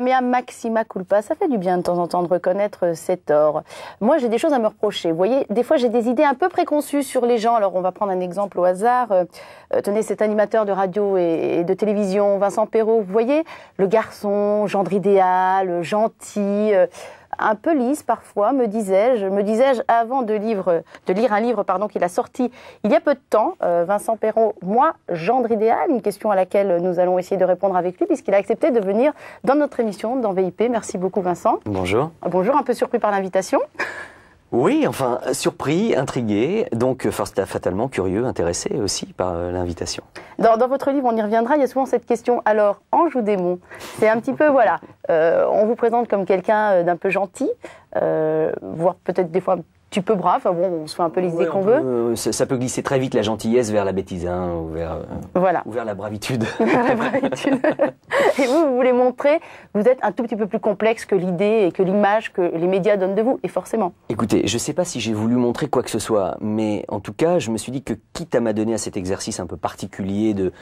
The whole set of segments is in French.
mais à maxima culpa. Ça fait du bien de temps en temps de reconnaître euh, ses or, Moi, j'ai des choses à me reprocher. Vous voyez, des fois, j'ai des idées un peu préconçues sur les gens. Alors, on va prendre un exemple au hasard. Euh, euh, tenez, cet animateur de radio et, de télévision, Vincent Perrault, vous voyez, le garçon, gendre idéal, gentil un peu lisse parfois, me disais-je, me disais-je avant de, lire un livre pardon qu'il a sorti il y a peu de temps, euh, Vincent Perron, moi, gendre idéal, une question à laquelle nous allons essayer de répondre avec lui puisqu'il a accepté de venir dans notre émission, dans VIP. Merci beaucoup Vincent. Bonjour. Bonjour, un peu surpris par l'invitation. Oui, enfin, surpris, intrigué, donc euh, fatalement curieux, intéressé aussi par euh, l'invitation. Dans, votre livre, on y reviendra, il y a souvent cette question, alors, ange ou démon C'est un petit peu, voilà, euh, on vous présente comme quelqu'un d'un peu gentil, voire peut-être des fois tu peux brave, bon, on se fait un peu l'idée qu'on veut. Euh, ça, peut glisser très vite la gentillesse vers la bêtise, hein, euh, ou, vers, la bravitude. et vous, vous voulez montrer, vous êtes un tout petit peu plus complexe que l'idée et que l'image que les médias donnent de vous, et forcément. Écoutez, je ne sais pas si j'ai voulu montrer quoi que ce soit, mais en tout cas, je me suis dit que quitte à m'adonner à cet exercice un peu particulier de,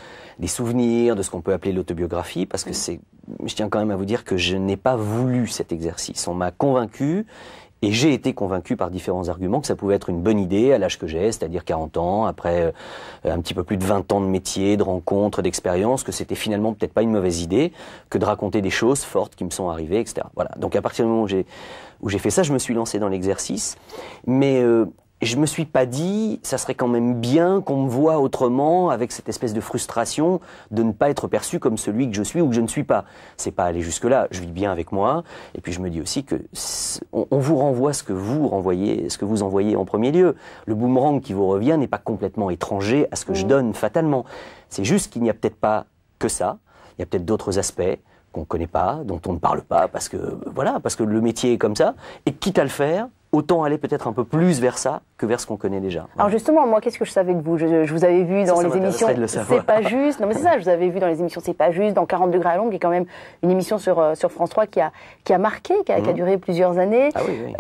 des souvenirs, de ce qu'on peut appeler l'autobiographie, parce que c'est, je tiens quand même à vous dire que je n'ai pas voulu cet exercice. On m'a convaincu et j'ai été convaincu par différents arguments que ça pouvait être une bonne idée à l'âge que j'ai, c'est-à-dire 40 ans, après euh, un petit peu plus de 20 ans de métier, de rencontres, d'expériences, que c'était finalement peut-être pas une mauvaise idée que de raconter des choses fortes qui me sont arrivées, etc. Voilà. Donc à partir du moment où j'ai où j'ai fait ça, je me suis lancé dans l'exercice, mais euh, je me suis pas dit, ça serait quand même bien qu'on me voit autrement, avec cette espèce de frustration de ne pas être perçu comme celui que je suis ou que je ne suis pas. C'est pas aller jusque là. Je vis bien avec moi, et puis je me dis aussi que on, vous renvoie ce que vous renvoyez, ce que vous envoyez en premier lieu. Le boomerang qui vous revient n'est pas complètement étranger à ce que je mm. donne fatalement. C'est juste qu'il n'y a peut-être pas que ça. Il y a peut-être d'autres aspects qu'on ne connaît pas, dont on ne parle pas, parce que voilà, parce que le métier est comme ça. Et quitte à le faire, autant aller peut-être un peu plus vers ça que vers ce qu'on connaît déjà. Alors justement, moi, qu'est-ce que je savais de vous je, vous avais vu dans les émissions C'est pas juste. Non, mais c'est ça, je vous avais vu dans les émissions C'est pas juste, dans 40 degrés à l'ombre, qui est quand même une émission sur, euh, France 3 qui a, marqué, qui a, mhm. duré plusieurs années. Ah oui, oui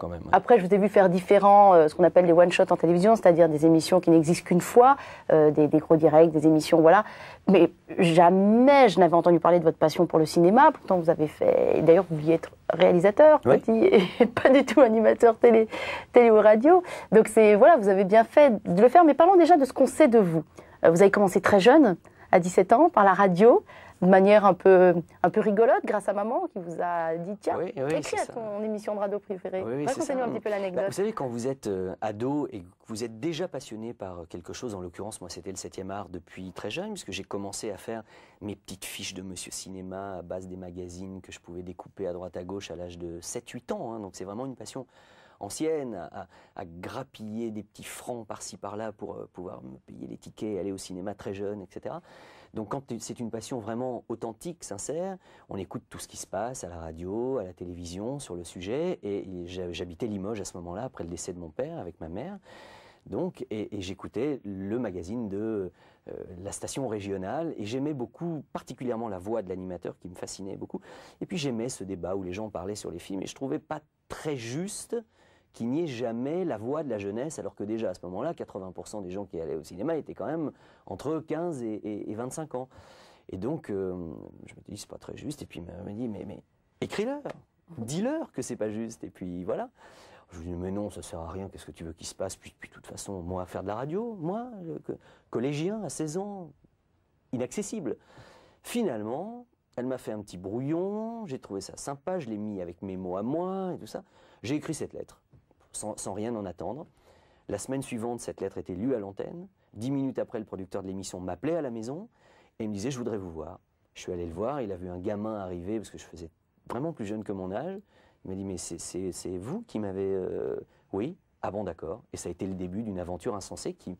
quand même. Après, je vous ai vu faire différents, euh, ce qu'on appelle les one one-shot » en télévision, c'est-à-dire des émissions qui n'existent qu'une fois, euh, des, des, gros directs, des émissions, voilà mais jamais je n'avais entendu parler de votre passion pour le cinéma. Pourtant, vous avez fait. D'ailleurs, vous vouliez être réalisateur, petit, et pas du tout animateur télé, télé ou radio. Donc, c'est voilà, vous avez bien fait de le faire. Mais parlons déjà de ce qu'on sait de vous. Euh, vous avez commencé très jeune, à 17 ans, par la radio de manière un peu, un peu rigolote grâce à maman qui vous a dit tiens, oui, oui, écris à ton émission de radio préférée. Racontez-nous un petit peu l'anecdote. Bah, vous savez, quand vous êtes euh, ado et que vous êtes déjà passionné par quelque chose, en l'occurrence, moi c'était le 7e art depuis très jeune, puisque j'ai commencé à faire mes petites fiches de Monsieur Cinéma à base des magazines que je pouvais découper à droite à gauche à l'âge de 7-8 ans. Hein. donc c'est vraiment une passion ancienne, à, à, grappiller des petits francs par-ci par-là pour euh, pouvoir me payer les tickets, aller au cinéma très jeune, etc. Donc quand c'est une passion vraiment authentique, sincère, on écoute tout ce qui se passe à la radio, à la télévision sur le sujet. Et j'habitais Limoges à ce moment-là, après le décès de mon père, avec ma mère. Donc, et, j'écoutais le magazine de euh, la station régionale et j'aimais beaucoup, particulièrement la voix de l'animateur qui me fascinait beaucoup. Et puis j'aimais ce débat où les gens parlaient sur les films et je trouvais pas très juste qu'il n'y ait jamais la voix de la jeunesse, alors que déjà à ce moment-là, 80% des gens qui allaient au cinéma étaient quand même entre 15 et, 25 ans. Et donc, euh, je me dis, c'est pas très juste. Et puis, il me dit, mais, mais écris-leur, dis-leur que c'est pas juste. Et puis, voilà. Je lui dis, mais non, ça sert à rien, qu'est-ce que tu veux qu'il se passe puis, de toute façon, moi, à faire de la radio, moi, collégien à 16 ans, inaccessible. Finalement, elle m'a fait un petit brouillon, j'ai trouvé ça sympa, je l'ai mis avec mes mots à moi et tout ça. J'ai écrit cette lettre sans, rien en attendre. La semaine suivante, cette lettre était lue à l'antenne. Dix minutes après, le producteur de l'émission m'appelait à la maison et me disait Je voudrais vous voir. Je suis allé le voir, il a vu un gamin arriver parce que je faisais vraiment plus jeune que mon âge. Il m'a dit Mais c'est vous qui m'avez. Euh, oui, ah bon, d'accord. Et ça a été le début d'une aventure insensée qui.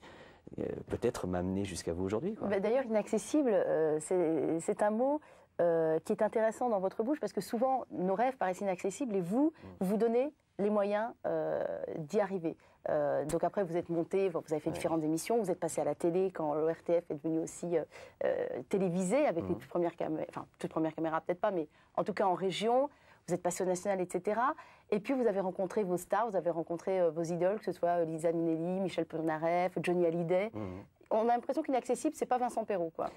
Euh, peut-être m'a m'amener jusqu'à vous aujourd'hui. Bah, d'ailleurs, inaccessible, euh, c'est un mot qui est intéressant dans votre bouche parce que souvent nos rêves paraissent inaccessibles et vous, mm. vous donnez les moyens euh, d'y arriver. Euh, donc après, vous êtes monté, vous avez fait différentes émissions, vous êtes passé à la télé quand l'ORTF est devenu aussi euh, télévisé avec les mm. toutes premières caméras, enfin toutes premières caméras peut-être pas, mais en tout cas en région. Vous êtes passé au national, etc. Et puis vous avez rencontré vos stars, vous avez rencontré vos idoles, que ce soit Lisa Minnelli, Michel Polnareff, Johnny Hallyday. Mm. On a l'impression qu'inaccessible, c'est pas Vincent Perrault, quoi.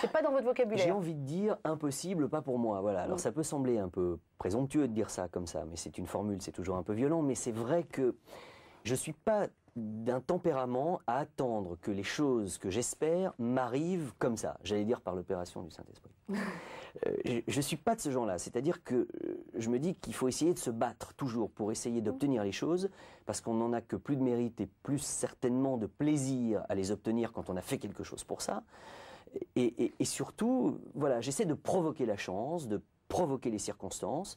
C'est pas dans votre vocabulaire. J'ai envie de dire impossible, pas pour moi. Voilà. Alors mm. ça peut sembler un peu présomptueux de dire ça comme ça, mais c'est une formule, c'est toujours un peu violent. Mais c'est vrai que je suis pas d'un tempérament à attendre que les choses que j'espère m'arrivent comme ça, j'allais dire par l'opération du Saint-Esprit. Euh, je ne suis pas de ce genre-là, c'est-à-dire que euh, je me dis qu'il faut essayer de se battre toujours pour essayer d'obtenir les choses, parce qu'on n'en a que plus de mérite et plus certainement de plaisir à les obtenir quand on a fait quelque chose pour ça et, surtout, voilà, j'essaie de provoquer la chance, de provoquer les circonstances.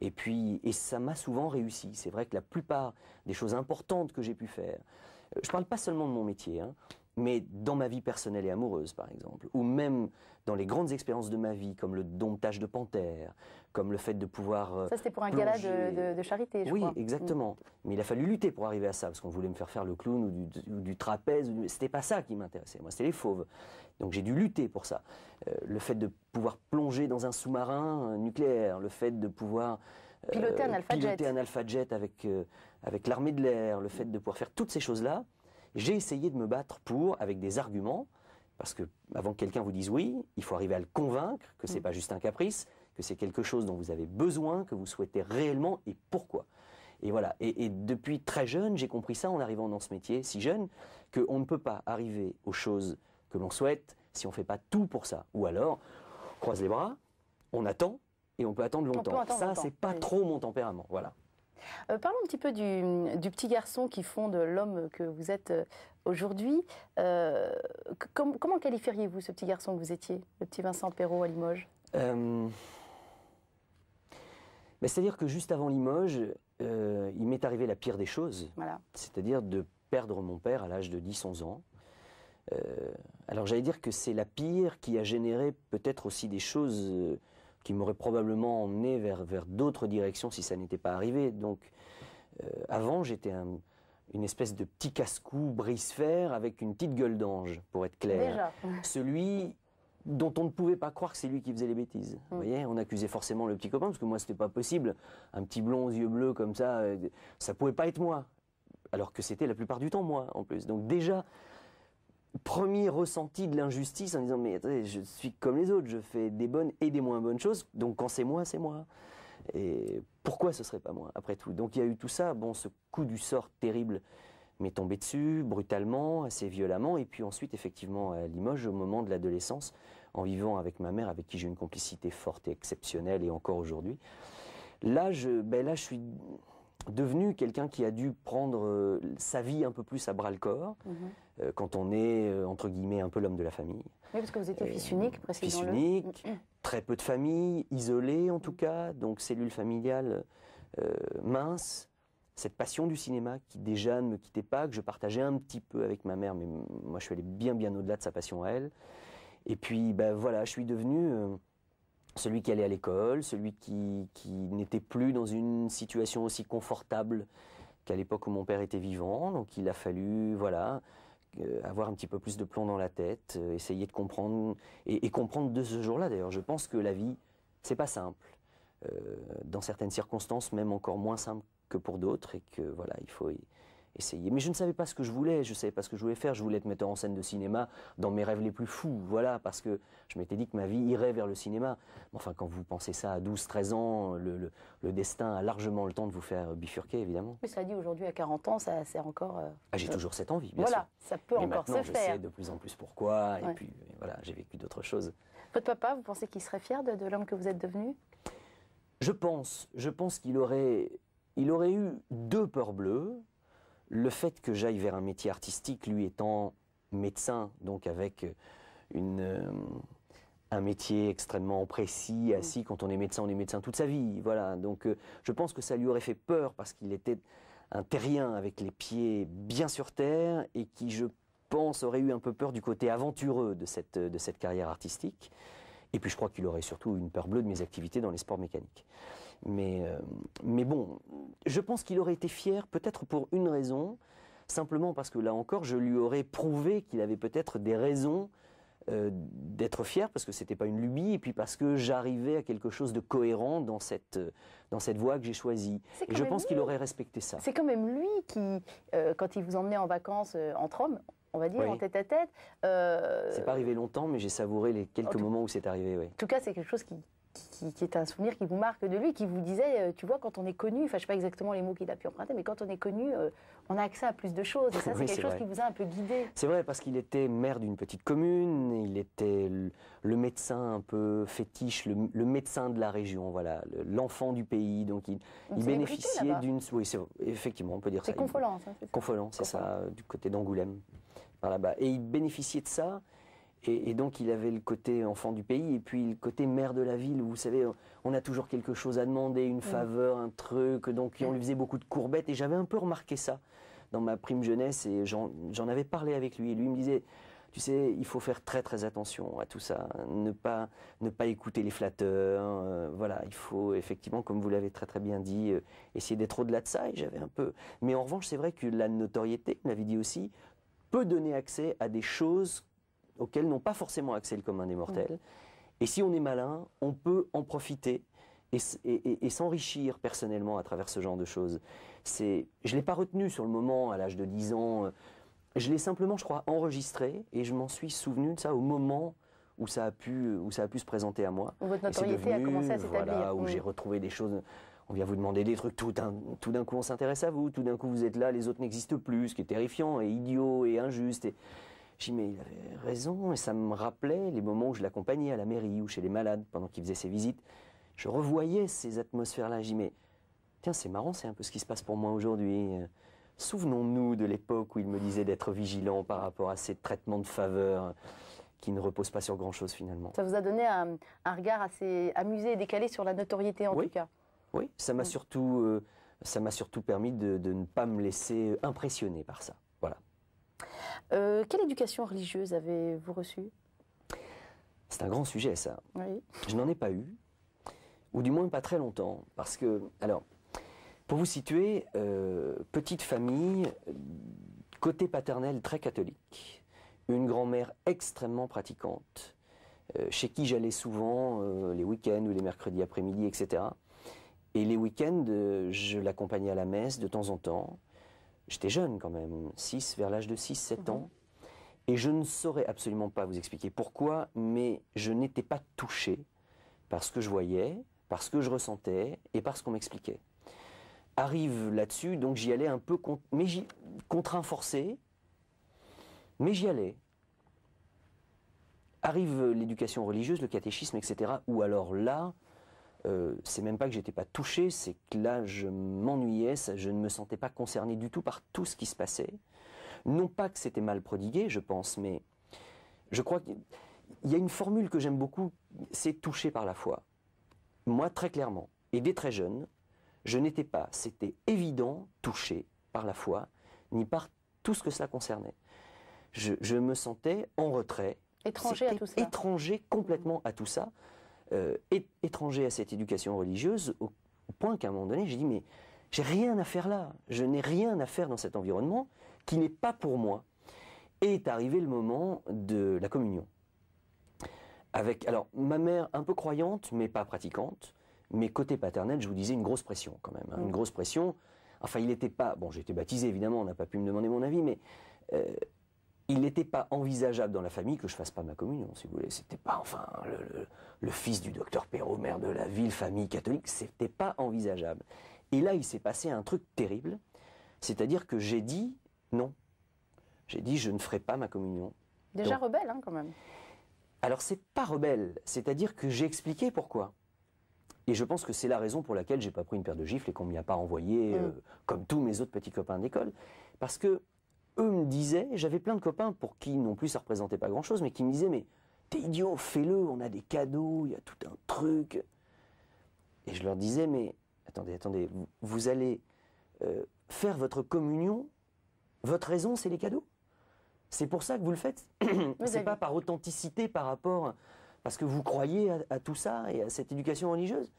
Et puis, et ça m'a souvent réussi. C'est vrai que la plupart des choses importantes que j'ai pu faire, euh, je parle pas seulement de mon métier, hein, mais dans ma vie personnelle et amoureuse, par exemple, ou même dans les grandes expériences de ma vie, comme le domptage de panthère, comme le fait de pouvoir. Euh, ça, c'était pour un gala de, charité, je crois. Oui, exactement. Mm. Mais il a fallu lutter pour arriver à ça, parce qu'on voulait me faire faire le clown ou du, trapèze. Ce n'était C'était pas ça qui m'intéressait. Moi, c'était les fauves. Donc j'ai dû lutter pour ça. Euh, le fait de pouvoir plonger dans un sous-marin euh, nucléaire, le fait de pouvoir euh, piloter un Alpha Jet, avec, l'armée de l'air, le fait de pouvoir faire toutes ces choses-là, j'ai essayé de me battre pour, avec des arguments, parce que avant que quelqu'un vous dise oui, il faut arriver à le convaincre que c'est n'est mm. pas juste un caprice, que c'est quelque chose dont vous avez besoin, que vous souhaitez réellement et pourquoi. Et voilà. et, depuis très jeune, j'ai compris ça en arrivant dans ce métier, si jeune, qu'on ne peut pas arriver aux choses que l'on souhaite, si on ne fait pas tout pour ça. Ou alors, on croise les bras, on attend, et on peut attendre longtemps. ça, c'est pas trop mon tempérament. Voilà. Euh, parlons un petit peu du, petit garçon qui fonde l'homme que vous êtes euh, aujourd'hui. Euh, comment qualifieriez-vous ce petit garçon que vous étiez, le petit Vincent Perrault à Limoges ben, C'est-à-dire que juste avant Limoges, il m'est arrivé la pire des choses, voilà. c'est-à-dire de perdre mon père à l'âge de 10-11 ans, euh, alors j'allais dire que c'est la pire qui a généré peut-être aussi des choses euh, qui m'auraient probablement emmené vers, vers d'autres directions si ça n'était pas arrivé. Donc euh, avant j'étais une espèce de petit casse-cou brise-fer avec une petite gueule d'ange, pour être clair. Celui dont on ne pouvait pas croire que c'est lui qui faisait les bêtises. Mm. Vous voyez, on accusait forcément le petit copain, parce que moi, c'était pas possible. Un petit blond aux yeux bleus comme ça, ça pouvait pas être moi. Alors que c'était la plupart du temps moi, en plus. Donc déjà, premier ressenti de l'injustice en disant mais je suis comme les autres, je fais des bonnes et des moins bonnes choses, donc quand c'est moi, c'est moi. Et pourquoi ce serait pas moi après tout Donc il y a eu tout ça, bon ce coup du sort terrible m'est tombé dessus brutalement, assez violemment, et puis ensuite effectivement à Limoges au moment de l'adolescence, en vivant avec ma mère avec qui j'ai une complicité forte et exceptionnelle et encore aujourd'hui. Là je, ben là je suis devenu quelqu'un qui a dû prendre euh, sa vie un peu plus à bras le corps, mhm. euh, quand on est, euh, entre guillemets, un peu l'homme de la famille. Oui, parce que vous étiez fils unique, presque. Fils mm, unique, mm. très peu de famille, isolé en tout cas, donc cellule familiale mince. Cette passion du cinéma qui déjà ne me quittait pas, que je partageais un petit peu avec ma mère, mais moi je suis allé bien bien au-delà de sa passion à elle. Et puis ben voilà, je suis devenu celui qui allait à l'école, celui qui, n'était plus dans une situation aussi confortable qu'à l'époque où mon père était vivant. Donc il a fallu, voilà, euh, avoir un petit peu plus de plomb dans la tête, euh, essayer de comprendre, et, comprendre de ce jour-là d'ailleurs. Je pense que la vie, c'est pas simple. Euh, dans certaines circonstances, même encore moins simple que pour d'autres, et que voilà, il faut, mais je ne savais pas ce que je voulais, je ne savais pas ce que je voulais faire. Je voulais être metteur en scène de cinéma dans mes rêves les plus fous, voilà, parce que je m'étais dit que ma vie irait vers le cinéma. Mais enfin, quand vous pensez ça à 12, 13 ans, le, destin a largement le temps de vous faire bifurquer, évidemment. Mais ça dit, aujourd'hui, à 40 ans, ça sert encore. Euh, ah, j'ai euh, toujours cette envie, bien voilà, ça peut Mais encore maintenant, je sais de plus en plus pourquoi, et puis euh, voilà, j'ai vécu d'autres choses. Votre papa, vous pensez qu'il serait fier de, l'homme que vous êtes devenu Je pense, je pense qu'il aurait, il aurait eu deux peurs bleues le fait que j'aille vers un métier artistique, lui étant médecin, donc avec euh, euh, un métier extrêmement précis, mm. assis, quand on est médecin, on est médecin toute sa vie. Voilà, donc euh, je pense que ça lui aurait fait peur parce qu'il était un terrien avec les pieds bien sur terre et qui, je pense, aurait eu un peu peur du côté aventureux de cette, de cette carrière artistique. Et puis je crois qu'il aurait surtout une peur bleue de mes activités dans les sports mécaniques. Mais, euh, mais bon, je pense qu'il aurait été fier, peut-être pour une raison, simplement parce que là encore, je lui aurais prouvé qu'il avait peut-être des raisons euh, d'être fier parce que c'était pas une lubie et puis parce que j'arrivais à quelque chose de cohérent dans cette euh, dans cette voie que j'ai choisie. Et je pense qu'il aurait respecté ça. C'est quand même lui qui, quand il vous emmenait en vacances entre hommes, on va dire, en tête à tête. Euh... C'est pas arrivé longtemps, mais j'ai savouré les quelques moments où c'est arrivé. Oui. En tout cas, c'est quelque chose qui, qui, est un souvenir qui vous marque de lui, qui vous disait, euh, tu vois, quand on est connu, enfin, je ne sais pas exactement les mots qu'il a pu emprunter, mais quand on est connu, euh, on a accès à plus de choses. Et ça, c'est quelque chose qui vous a un peu guidé. C'est vrai, parce qu'il était maire d'une petite commune, il était le médecin un peu fétiche, le, médecin de la région, voilà, l'enfant du pays. Donc, il, il bénéficiait d'une. Oui, effectivement, on peut dire ça. C'est c'est ça Confolens, c'est ça, du côté d'Angoulême, par là-bas. Et il bénéficiait de ça. Et, donc il avait le côté enfant du pays et puis le côté maire de la ville où vous savez on a toujours quelque chose à demander, une mm. faveur, un truc, donc on mm. lui faisait beaucoup de courbettes et j'avais un peu remarqué ça dans ma prime jeunesse et j'en avais parlé avec lui et lui me disait tu sais, il faut faire très très attention à tout ça, ne pas ne pas écouter les flatteurs, euh, voilà, il faut effectivement, comme vous l'avez très très bien dit, euh, essayer d'être au-delà de ça. Et j'avais un peu, mais en revanche, c'est vrai que la notoriété, vous l'avez dit aussi, peut donner accès à des choses auxquelles n'ont pas forcément accès le commun des mortels. Et si on est malin, on peut en profiter et, s'enrichir personnellement à travers ce genre de choses. je ne l'ai pas retenu sur le moment, à l'âge de 10 ans. Euh, je l'ai simplement, je crois, enregistré et je m'en suis souvenu de ça au moment où ça a pu, où ça a pu se présenter à moi. Où votre notoriété a commencé à s'établir. où j'ai retrouvé des choses. On vient vous demander des trucs, tout d'un coup on s'intéresse à vous, tout d'un coup vous êtes là, les autres n'existent plus, ce qui est terrifiant et idiot et injuste. J'ai dit, mais il avait raison, et ça me rappelait les moments où je l'accompagnais à la mairie ou chez les malades pendant qu'il faisait ses visites. Je revoyais ces atmosphères-là. J'ai dit, mais tiens, c'est marrant, c'est un peu ce qui se passe pour moi aujourd'hui. Euh. Souvenons-nous de l'époque où il me disait d'être vigilant par rapport à ces traitements de faveur euh, qui ne reposent pas sur grand-chose finalement. Ça vous a donné un, regard assez amusé et décalé sur la notoriété en tout cas. Oui, ça m'a mm. euh, surtout, permis de ne pas me laisser impressionner par ça. Euh, quelle éducation religieuse avez-vous reçue C'est un grand sujet, ça. Je n'en ai pas eu, ou du moins pas très longtemps, parce que, alors, pour vous situer, euh, petite famille, côté paternel très catholique, une grand-mère extrêmement pratiquante, euh, chez qui j'allais souvent les week-ends ou les mercredis après-midi, etc. Et les week-ends, je l'accompagnais à la messe de temps en temps. J'étais jeune quand même, 6, vers l'âge de 6-7 mhm. ans. Et je ne saurais absolument pas vous expliquer pourquoi, mais je n'étais pas touché par ce que je voyais, par ce que je ressentais et par ce qu'on m'expliquait. Arrive là-dessus, donc j'y allais un peu mais contraint, forcé, mais j'y allais. Arrive l'éducation religieuse, le catéchisme, etc. Ou alors là, euh, c'est même pas que j'étais pas touché, c'est que là je m'ennuyais, je ne me sentais pas concerné du tout par tout ce qui se passait. Non pas que c'était mal prodigué, je pense, mais je crois qu'il y a une formule que j'aime beaucoup, c'est touché par la foi. Moi, très clairement, et dès très jeune, je n'étais pas, c'était évident, touché par la foi, ni par tout ce que cela concernait. Je, me sentais en retrait, étranger Étranger complètement à tout ça. Euh, étranger à cette éducation religieuse, au, point qu'à un moment donné, j'ai dit, mais j'ai rien à faire là, je n'ai rien à faire dans cet environnement qui n'est pas pour moi. Et est arrivé le moment de la communion. Avec, alors, ma mère un peu croyante, mais pas pratiquante, mais côté paternel, je vous disais, une grosse pression quand même, hein, une mm. grosse pression. Enfin, il n'était pas, bon, j'ai été baptisé évidemment, on n'a pas pu me demander mon avis, mais euh, il n'était pas envisageable dans la famille que je fasse pas ma communion, si vous voulez. C'était pas, enfin, le, fils du docteur Perrault, maire de la ville, famille catholique, c'était pas envisageable. Et là, il s'est passé un truc terrible, c'est-à-dire que j'ai dit non. J'ai dit je ne ferai pas ma communion. Déjà rebelle, hein, quand même. Alors c'est pas rebelle, c'est-à-dire que j'ai expliqué pourquoi. Et je pense que c'est la raison pour laquelle j'ai pas pris une paire de gifles et qu'on m'y a pas envoyé, mm. euh, comme tous mes autres petits copains d'école, parce que eux me disaient, j'avais plein de copains pour qui non plus ça représentait pas grand-chose, mais qui me disaient, mais t'es idiot, fais-le, on a des cadeaux, il y a tout un truc. Et je leur disais, mais attendez, attendez, vous, allez euh, faire votre communion, votre raison, c'est les cadeaux. C'est pour ça que vous le faites. c'est pas par authenticité par rapport, parce que vous croyez à, tout ça et à cette éducation religieuse.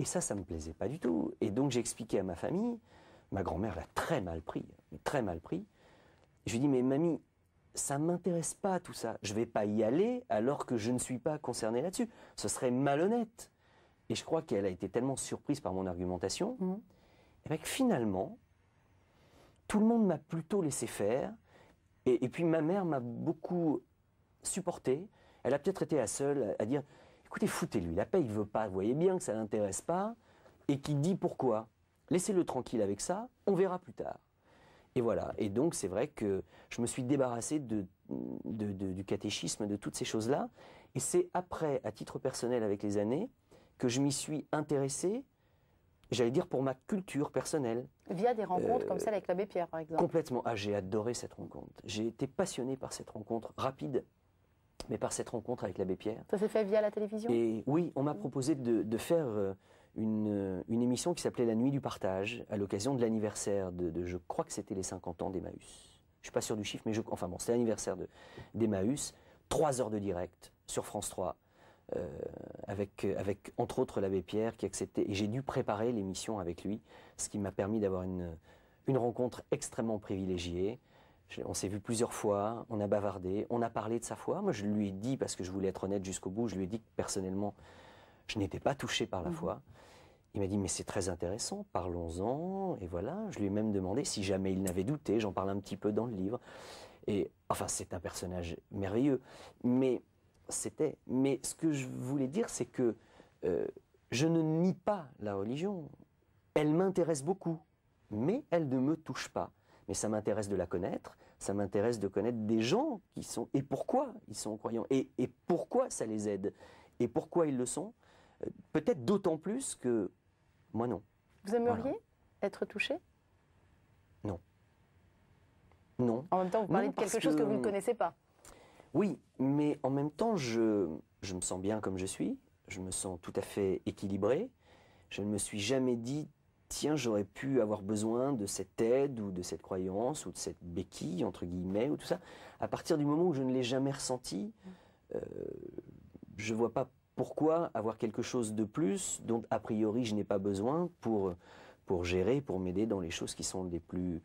Et ça, ça me plaisait pas du tout. Et donc j'expliquais à ma famille, ma grand-mère l'a très mal pris, très mal pris. Je lui dis, mais mamie, ça ne m'intéresse pas tout ça. Je ne vais pas y aller alors que je ne suis pas concerné là-dessus. Ce serait malhonnête. Et je crois qu'elle a été tellement surprise par mon argumentation, mmh. et eh bien que finalement, tout le monde m'a plutôt laissé faire. Et, puis ma mère m'a beaucoup supporté. Elle a peut-être été la seule à, dire, écoutez, foutez-lui la paix, il ne veut pas. Vous voyez bien que ça l'intéresse pas et qui dit pourquoi. Laissez-le tranquille avec ça, on verra plus tard. Et voilà. Et donc, c'est vrai que je me suis débarrassé de, du catéchisme, de toutes ces choses-là. Et c'est après, à titre personnel, avec les années, que je m'y suis intéressé, j'allais dire pour ma culture personnelle. Via des rencontres comme euh, celle avec l'abbé Pierre, par exemple. Complètement. Ah, j'ai adoré cette rencontre. J'ai été passionné par cette rencontre rapide, mais par cette rencontre avec l'abbé Pierre. Ça s'est fait via la télévision Et oui, on m'a mmh. proposé de, de faire euh, une, euh, une émission qui s'appelait La Nuit du Partage, à l'occasion de l'anniversaire de, je crois que c'était les 50 ans d'Emmaüs. Je suis pas sûr du chiffre, mais je, enfin bon, c'était l'anniversaire d'Emmaüs. Trois heures de direct sur France 3. Euh, avec, euh, avec entre autres l'abbé Pierre qui acceptait. Et j'ai dû préparer l'émission avec lui, ce qui m'a permis d'avoir une, une rencontre extrêmement privilégiée. on s'est vu plusieurs fois, on a bavardé, on a parlé de sa foi. Moi, je lui ai dit, parce que je voulais être honnête jusqu'au bout, je lui ai dit que personnellement, je n'étais pas touché par la mmh. foi. Il m'a dit, mais c'est très intéressant, parlons-en. Et voilà, je lui ai même demandé si jamais il n'avait douté, j'en parle un petit peu dans le livre. Et enfin, c'est un personnage merveilleux. Mais c'était. Mais ce que je voulais dire, c'est que euh, je ne nie pas la religion. Elle m'intéresse beaucoup, mais elle ne me touche pas. Mais ça m'intéresse de la connaître, ça m'intéresse de connaître des gens qui sont, et pourquoi ils sont croyants, et pourquoi ça les aide, et pourquoi ils le sont. Peut-être d'autant plus que moi non. Vous aimeriez être touché Non. Non. En même temps, vous parlez de quelque chose que... vous ne connaissez pas. Oui, mais en même temps, je, je me sens bien comme je suis, je me sens tout à fait équilibré, je ne me suis jamais dit, tiens, j'aurais pu avoir besoin de cette aide ou de cette croyance ou de cette béquille, entre guillemets, ou tout ça. À partir du moment où je ne l'ai jamais ressenti, euh, je ne vois pas pourquoi avoir quelque chose de plus dont a priori je n'ai pas besoin pour, pour gérer, pour m'aider dans les choses qui sont les plus,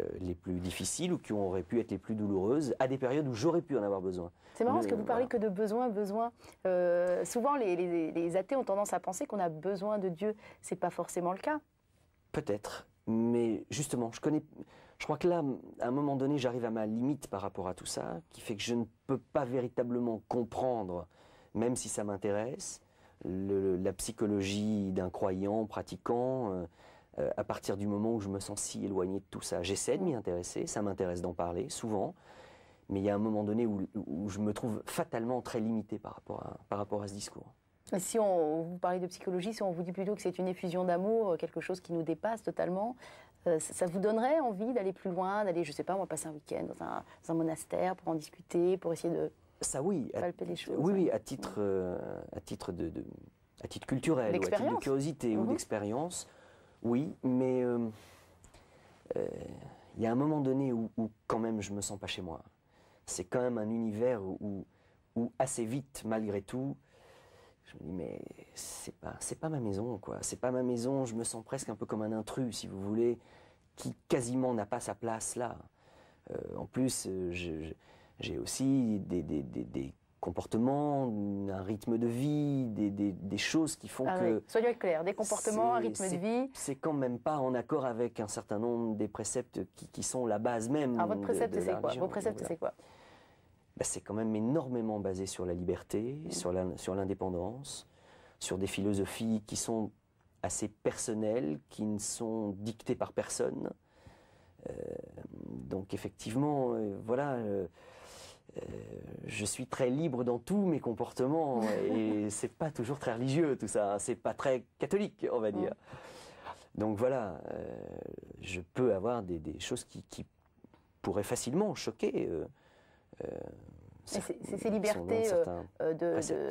euh, les plus difficiles ou qui auraient pu être les plus douloureuses à des périodes où j'aurais pu en avoir besoin. C'est marrant parce que vous parlez que de besoin, besoin. Euh, souvent les, les, athées ont tendance à penser qu'on a besoin de Dieu. C'est pas forcément le cas. Peut-être. Mais justement, je connais, je crois que là, à un moment donné, j'arrive à ma limite par rapport à tout ça, qui fait que je ne peux pas véritablement comprendre même si ça m'intéresse, la psychologie d'un croyant, pratiquant, euh, euh, à partir du moment où je me sens si éloigné de tout ça. J'essaie de m'y intéresser, ça m'intéresse d'en parler souvent, mais il y a un moment donné où, je me trouve fatalement très limité par rapport à, ce discours. si on vous parlait de psychologie, si on vous dit plutôt que c'est une effusion d'amour, euh, quelque chose qui nous dépasse totalement, ça vous donnerait envie d'aller plus loin, d'aller, je sais pas, moi, passer un week-end dans un monastère pour en discuter, pour essayer de ça, oui. Oui, à titre, euh, à titre de, à titre culturel, à titre de curiosité ou mm-hmm. d'expérience, oui. Mais euh, euh, il y a un moment donné où, quand même, je me sens pas chez moi. C'est quand même un univers où, où assez vite, malgré tout, je me dis mais c'est pas, c'est pas ma maison, quoi. C'est pas ma maison. Je me sens presque un peu comme un intrus, si vous voulez, qui quasiment n'a pas sa place là. en plus, je j'ai aussi des, des, des, comportements, un rythme de vie, des, des, des choses qui font ah que... Soyons clairs, des comportements, un rythme de vie... C'est quand même pas en accord avec un certain nombre des préceptes qui, qui sont la base même Alors ah, votre précepte, c'est quoi Vos préceptes, c'est quoi C'est quand même énormément basé sur la liberté, mm. sur l'indépendance, sur, des philosophies qui sont assez personnelles, qui ne sont dictées par personne. Euh, donc effectivement, euh, voilà... Euh, euh, je suis très libre dans tous mes comportements et c'est pas toujours très religieux tout ça, hein. c'est pas très catholique on va dire. Donc voilà, euh, je peux avoir des, choses qui, pourraient facilement choquer. Euh, c'est ces libertés de, de,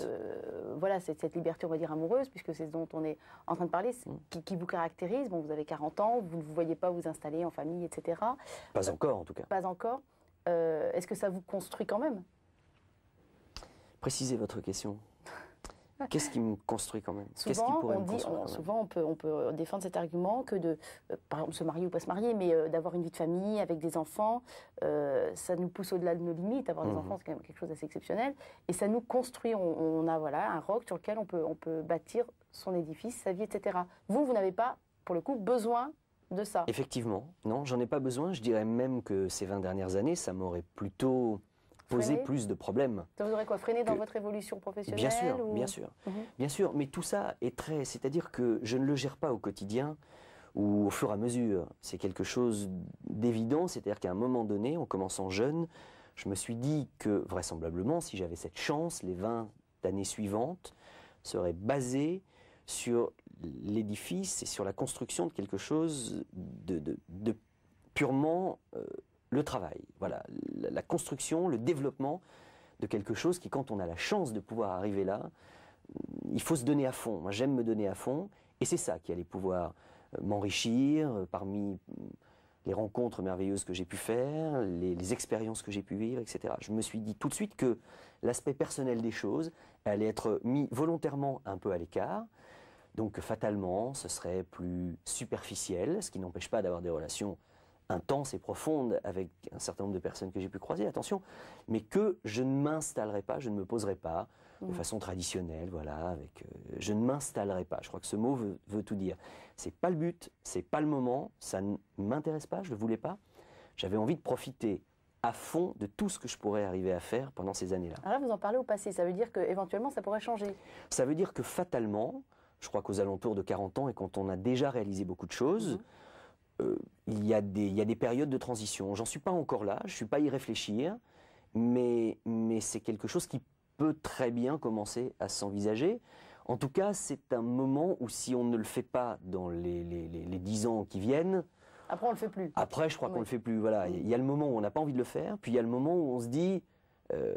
voilà, cette liberté on va dire amoureuse puisque c'est ce dont on est en train de parler, mm. qui, vous caractérise. Bon, vous avez 40 ans, vous ne vous voyez pas vous installer en famille, etc. Pas encore en tout cas. Pas encore. Euh, est-ce que ça vous construit quand même Précisez votre question. Qu'est-ce qui me construit quand même Qu'est-ce qui pourrait Souvent, on peut, défendre cet argument que de, euh, par exemple, se marier ou pas se marier, mais euh, d'avoir une vie de famille avec des enfants, ça nous pousse au-delà de nos limites. Avoir des mmh. enfants, c'est quand même quelque chose d'assez exceptionnel. Et ça nous construit. On, a voilà un roc sur lequel on peut bâtir son édifice, sa vie, etc. Vous, vous n'avez pas, pour le coup, besoin Effectivement, non, j'en ai pas besoin. Je dirais même que ces 20 dernières années, ça m'aurait plutôt posé plus de problèmes. Ça vous aurait quoi freiné dans votre évolution professionnelle Bien sûr, bien sûr, mhm. bien sûr. Mais tout ça est très, c'est-à-dire que je ne le gère pas au quotidien ou au fur et à mesure. C'est quelque chose d'évident, c'est-à-dire qu'à un moment donné, en commençant jeune, je me suis dit que vraisemblablement, si j'avais cette chance, les 20 années suivantes seraient basées sur l'édifice et sur la construction de quelque chose de, purement euh, le travail. Voilà, la, construction, le développement de quelque chose qui, quand on a la chance de pouvoir arriver là, euh, il faut se donner à fond. Moi, j'aime me donner à fond, et c'est ça qui allait pouvoir euh, m'enrichir parmi les rencontres merveilleuses que j'ai pu faire, les expériences que j'ai pu vivre, etc. Je me suis dit tout de suite que l'aspect personnel des choses allait être mis volontairement un peu à l'écart, donc fatalement, ce serait plus superficiel, ce qui n'empêche pas d'avoir des relations intenses et profondes avec un certain nombre de personnes que j'ai pu croiser, attention, mais que je ne m'installerai pas, je ne me poserai pas de mmh. façon traditionnelle, voilà, avec euh, je ne m'installerai pas. Je crois que ce mot veut, tout dire. C'est pas le but, c'est pas le moment, ça ne m'intéresse pas, je ne voulais pas. J'avais envie de profiter à fond de tout ce que je pourrais arriver à faire pendant ces années-là. Alors là, vous en parlez au passé, ça veut dire qu'éventuellement, ça pourrait changer. Ça veut dire que fatalement, je crois qu'aux alentours de 40 ans, et quand on a déjà réalisé beaucoup de choses, mhm. euh, il, y a des, des périodes de transition. J'en suis pas encore là, je suis pas à y réfléchir, mais, mais c'est quelque chose qui peut très bien commencer à s'envisager. En tout cas, c'est un moment où si on ne le fait pas dans les, les, 10 ans qui viennent, après, on le fait plus. Après, je crois qu'on le fait plus. Voilà, il y a le moment où on n'a pas envie de le faire, puis il y a le moment où on se dit, euh,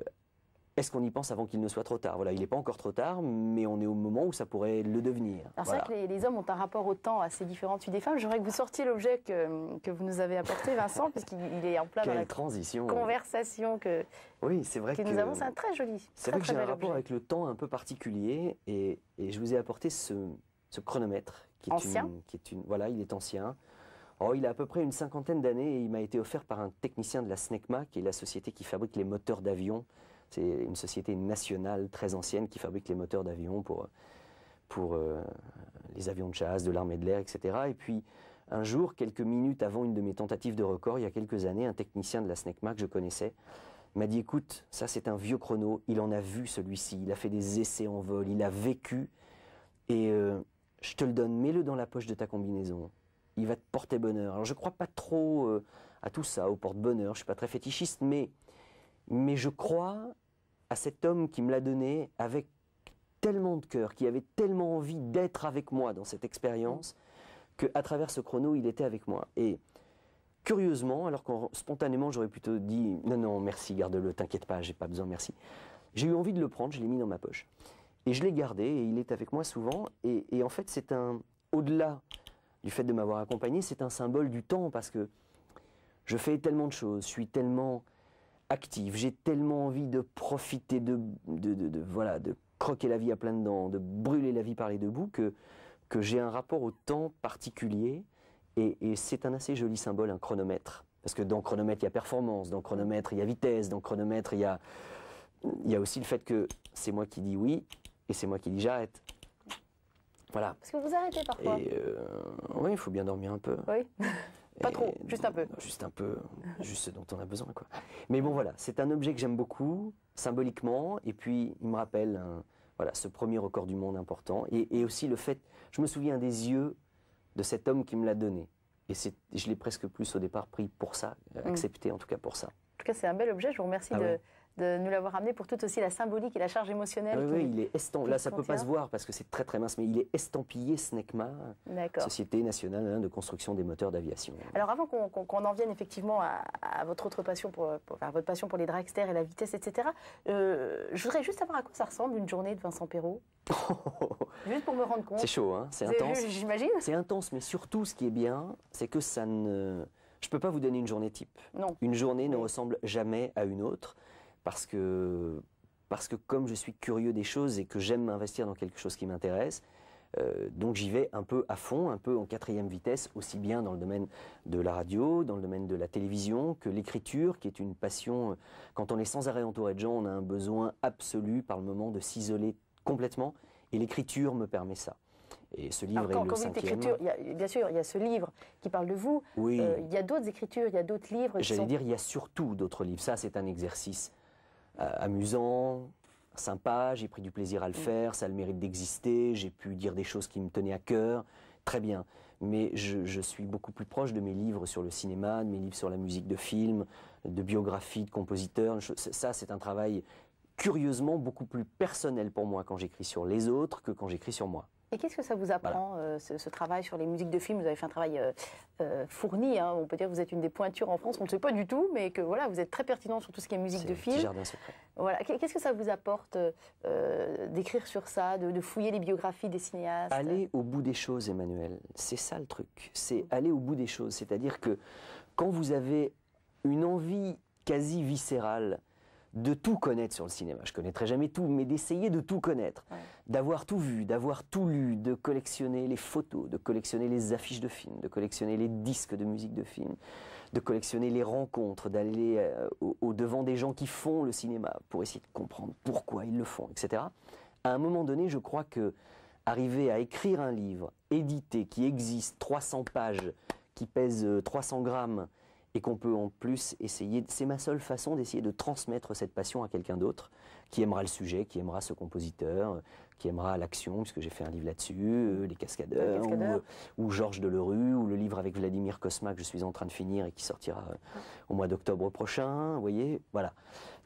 est-ce qu'on y pense avant qu'il ne soit trop tard Voilà, il n'est pas encore trop tard, mais on est au moment où ça pourrait le devenir. c'est vrai que les, hommes ont un rapport au temps assez différent celui des femmes. J'aimerais que vous sortiez l'objet que, vous nous avez apporté, Vincent, puisqu'il est en plein dans la transition, conversation que, oui, c'est vrai que, nous avons. C'est un très joli. C'est vrai que j'ai un rapport avec le temps un peu particulier, et, je vous ai apporté ce, chronomètre qui est ancien. qui est une, voilà, il est ancien. Oh, il a à peu près une cinquantaine d'années et il m'a été offert par un technicien de la SNECMA, qui est la société qui fabrique les moteurs d'avion. C'est une société nationale très ancienne qui fabrique les moteurs d'avion pour, pour euh, les avions de chasse, de l'armée de l'air, etc. Et puis, un jour, quelques minutes avant une de mes tentatives de record, il y a quelques années, un technicien de la SNECMA que je connaissais m'a dit écoute, ça c'est un vieux chrono, il en a vu celui-ci, il a fait des essais en vol, il a vécu, et euh, je te le donne, mets-le dans la poche de ta combinaison. Il va te porter bonheur. Alors je crois pas trop euh, à tout ça, au porte-bonheur, je suis pas très fétichiste, mais, mais je crois à cet homme qui me l'a donné avec tellement de cœur, qui avait tellement envie d'être avec moi dans cette expérience, qu'à travers ce chrono, il était avec moi. Et curieusement, alors qu'en spontanément j'aurais plutôt dit non non merci, garde-le, t'inquiète pas, j'ai pas besoin, merci. J'ai eu envie de le prendre, je l'ai mis dans ma poche et je l'ai gardé et il est avec moi souvent et, et en fait c'est un au-delà du fait de m'avoir accompagné, c'est un symbole du temps parce que je fais tellement de choses, je suis tellement active. J'ai tellement envie de profiter, de, voilà, de croquer la vie à de dents, de brûler la vie par les deux bouts, que, que j'ai un rapport au temps particulier. Et, c'est un assez joli symbole, un chronomètre. Parce que dans chronomètre, il y a performance, dans chronomètre, il y a vitesse, dans chronomètre, il y a, il y a aussi le fait que c'est moi qui dis oui et c'est moi qui dis j'arrête. Voilà. Parce que vous arrêtez parfois. Euh, oui, il faut bien dormir un peu. Oui. Pas trop, juste un peu. Juste un peu, juste ce dont on a besoin. Quoi. Mais bon, voilà, c'est un objet que j'aime beaucoup, symboliquement, et puis il me rappelle voilà, ce premier record du monde important, et, aussi le fait, je me souviens des yeux de cet homme qui me l'a donné. Et je l'ai presque plus au départ pris pour ça, euh, mm. accepté en tout cas pour ça. En tout cas, c'est un bel objet, je vous remercie ah de de nous l'avoir amené pour toute aussi la symbolique et la charge émotionnelle. oui, oui, il est estampillé. Là, ça peut pas se voir parce que c'est très très mince, mais il est estampillé SNECMA, Société nationale hein, de construction des moteurs d'aviation. Alors avant qu'on en vienne effectivement à, votre autre passion, pour, votre passion pour les dragsters et la vitesse, etc., euh, je voudrais juste savoir à quoi ça ressemble une journée de Vincent Perrault. juste pour me rendre compte. C'est chaud, hein c'est intense. J'imagine. C'est intense, mais surtout ce qui est bien, c'est que ça ne... Je ne peux pas vous donner une journée type. Non. Une journée ne ressemble jamais à une autre parce que, parce que comme je suis curieux des choses et que j'aime m'investir dans quelque chose qui m'intéresse, euh, donc j'y vais un peu à fond, un peu en quatrième vitesse, aussi bien dans le domaine de la radio, dans le domaine de la télévision, que l'écriture, qui est une passion. Euh, quand on est sans arrêt entouré de gens, on a un besoin absolu par le moment de s'isoler complètement, et l'écriture me permet ça. Et ce livre est le cinquième. Écriture, bien sûr, il y a ce livre qui parle de vous. Oui. Euh, il y a d'autres écritures, il y a d'autres livres. J'allais dire, il y a surtout d'autres livres. Ça, c'est un exercice euh, amusant, sympa, j'ai pris du plaisir à le mm. faire, ça a le mérite d'exister, j'ai pu dire des choses qui me tenaient à cœur, très bien. Mais je, suis beaucoup plus proche de mes livres sur le cinéma, de mes livres sur la musique de film, de biographie, de compositeurs. ça, c'est un travail curieusement beaucoup plus personnel pour moi quand j'écris sur les autres que quand j'écris sur moi. Et qu'est-ce que ça vous apprend, euh, ce, travail sur les musiques de films Vous avez fait un travail euh, euh, fourni, hein, on peut dire que vous êtes une des pointures en France, on ne sait pas du tout, mais que voilà, vous êtes très pertinent sur tout ce qui est musique de film. jardin secret. Voilà. Qu'est-ce que ça vous apporte d'écrire sur ça, de, de, fouiller les biographies des cinéastes Aller au bout des choses, Emmanuel, c'est ça le truc, c'est aller au bout des choses, c'est-à-dire que quand vous avez une envie quasi viscérale de tout connaître sur le cinéma. Je connaîtrai jamais tout, mais d'essayer de tout connaître, d'avoir tout vu, d'avoir tout lu, de collectionner les photos, de collectionner les affiches de films, de collectionner les disques de musique de films, de collectionner les rencontres, d'aller euh, au, devant des gens qui font le cinéma pour essayer de comprendre pourquoi ils le font, etc. À un moment donné, je crois que arriver à écrire un livre édité qui existe 300 pages, qui pèse 300 euh, grammes, et qu'on peut en plus essayer, c'est ma seule façon d'essayer de transmettre cette passion à quelqu'un d'autre qui aimera le sujet, qui aimera ce compositeur, qui aimera l'action, puisque j'ai fait un livre là-dessus, euh, Les Cascadeurs, euh, Ou, Georges Delerue, ou le livre avec Vladimir Kosma que je suis en train de finir et qui sortira euh, au mois d'octobre prochain, vous voyez, voilà.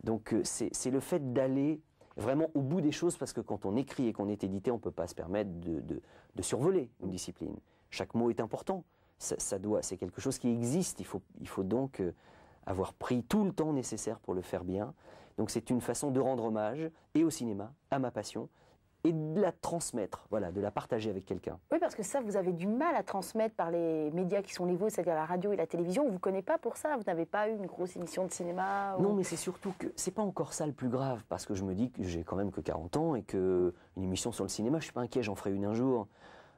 Donc c'est le fait d'aller vraiment au bout des choses, parce que quand on écrit et qu'on est édité, on ne peut pas se permettre de, de survoler une discipline. Chaque mot est important ça, c'est quelque chose qui existe. Il faut, donc euh, avoir pris tout le temps nécessaire pour le faire bien. Donc c'est une façon de rendre hommage et au cinéma, à ma passion, et de la transmettre, voilà, de la partager avec quelqu'un. Oui, parce que ça, vous avez du mal à transmettre par les médias qui sont les vôtres, c'est-à-dire la radio et la télévision. On vous connaissez pas pour ça. Vous n'avez pas eu une grosse émission de cinéma. Non, mais c'est surtout que c'est pas encore ça le plus grave, parce que je me dis que j'ai quand même que 40 ans et qu'une émission sur le cinéma, je suis pas inquiet, j'en ferai une un jour.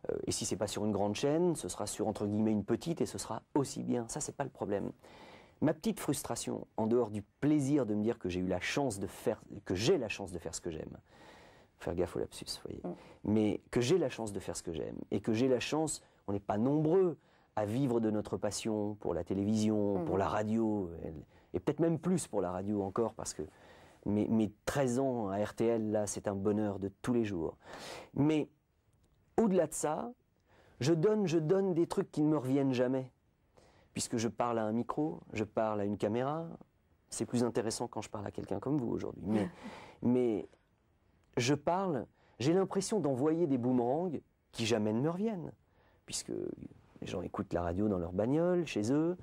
Euh, et si c'est pas sur une grande chaîne, ce sera sur entre guillemets une petite et ce sera aussi bien. Ça c'est pas le problème. Ma petite frustration, en dehors du plaisir de me dire que j'ai eu la chance de faire, que j'ai la chance de faire ce que j'aime, faire gaffe au lapsus, vous voyez, mm. mais que j'ai la chance de faire ce que j'aime et que j'ai la chance, on n'est pas nombreux à vivre de notre passion pour la télévision, mm. pour la radio, et peut-être même plus pour la radio encore parce que mes, mes 13 ans à RTL, là, c'est un bonheur de tous les jours. Mais au-delà de ça, je donne, je donne des trucs qui ne me reviennent jamais. Puisque je parle à un micro, je parle à une caméra. C'est plus intéressant quand je parle à quelqu'un comme vous aujourd'hui. Mais, je parle, j'ai l'impression d'envoyer des boomerangs qui jamais ne me reviennent. Puisque les gens écoutent la radio dans leur bagnole, chez eux.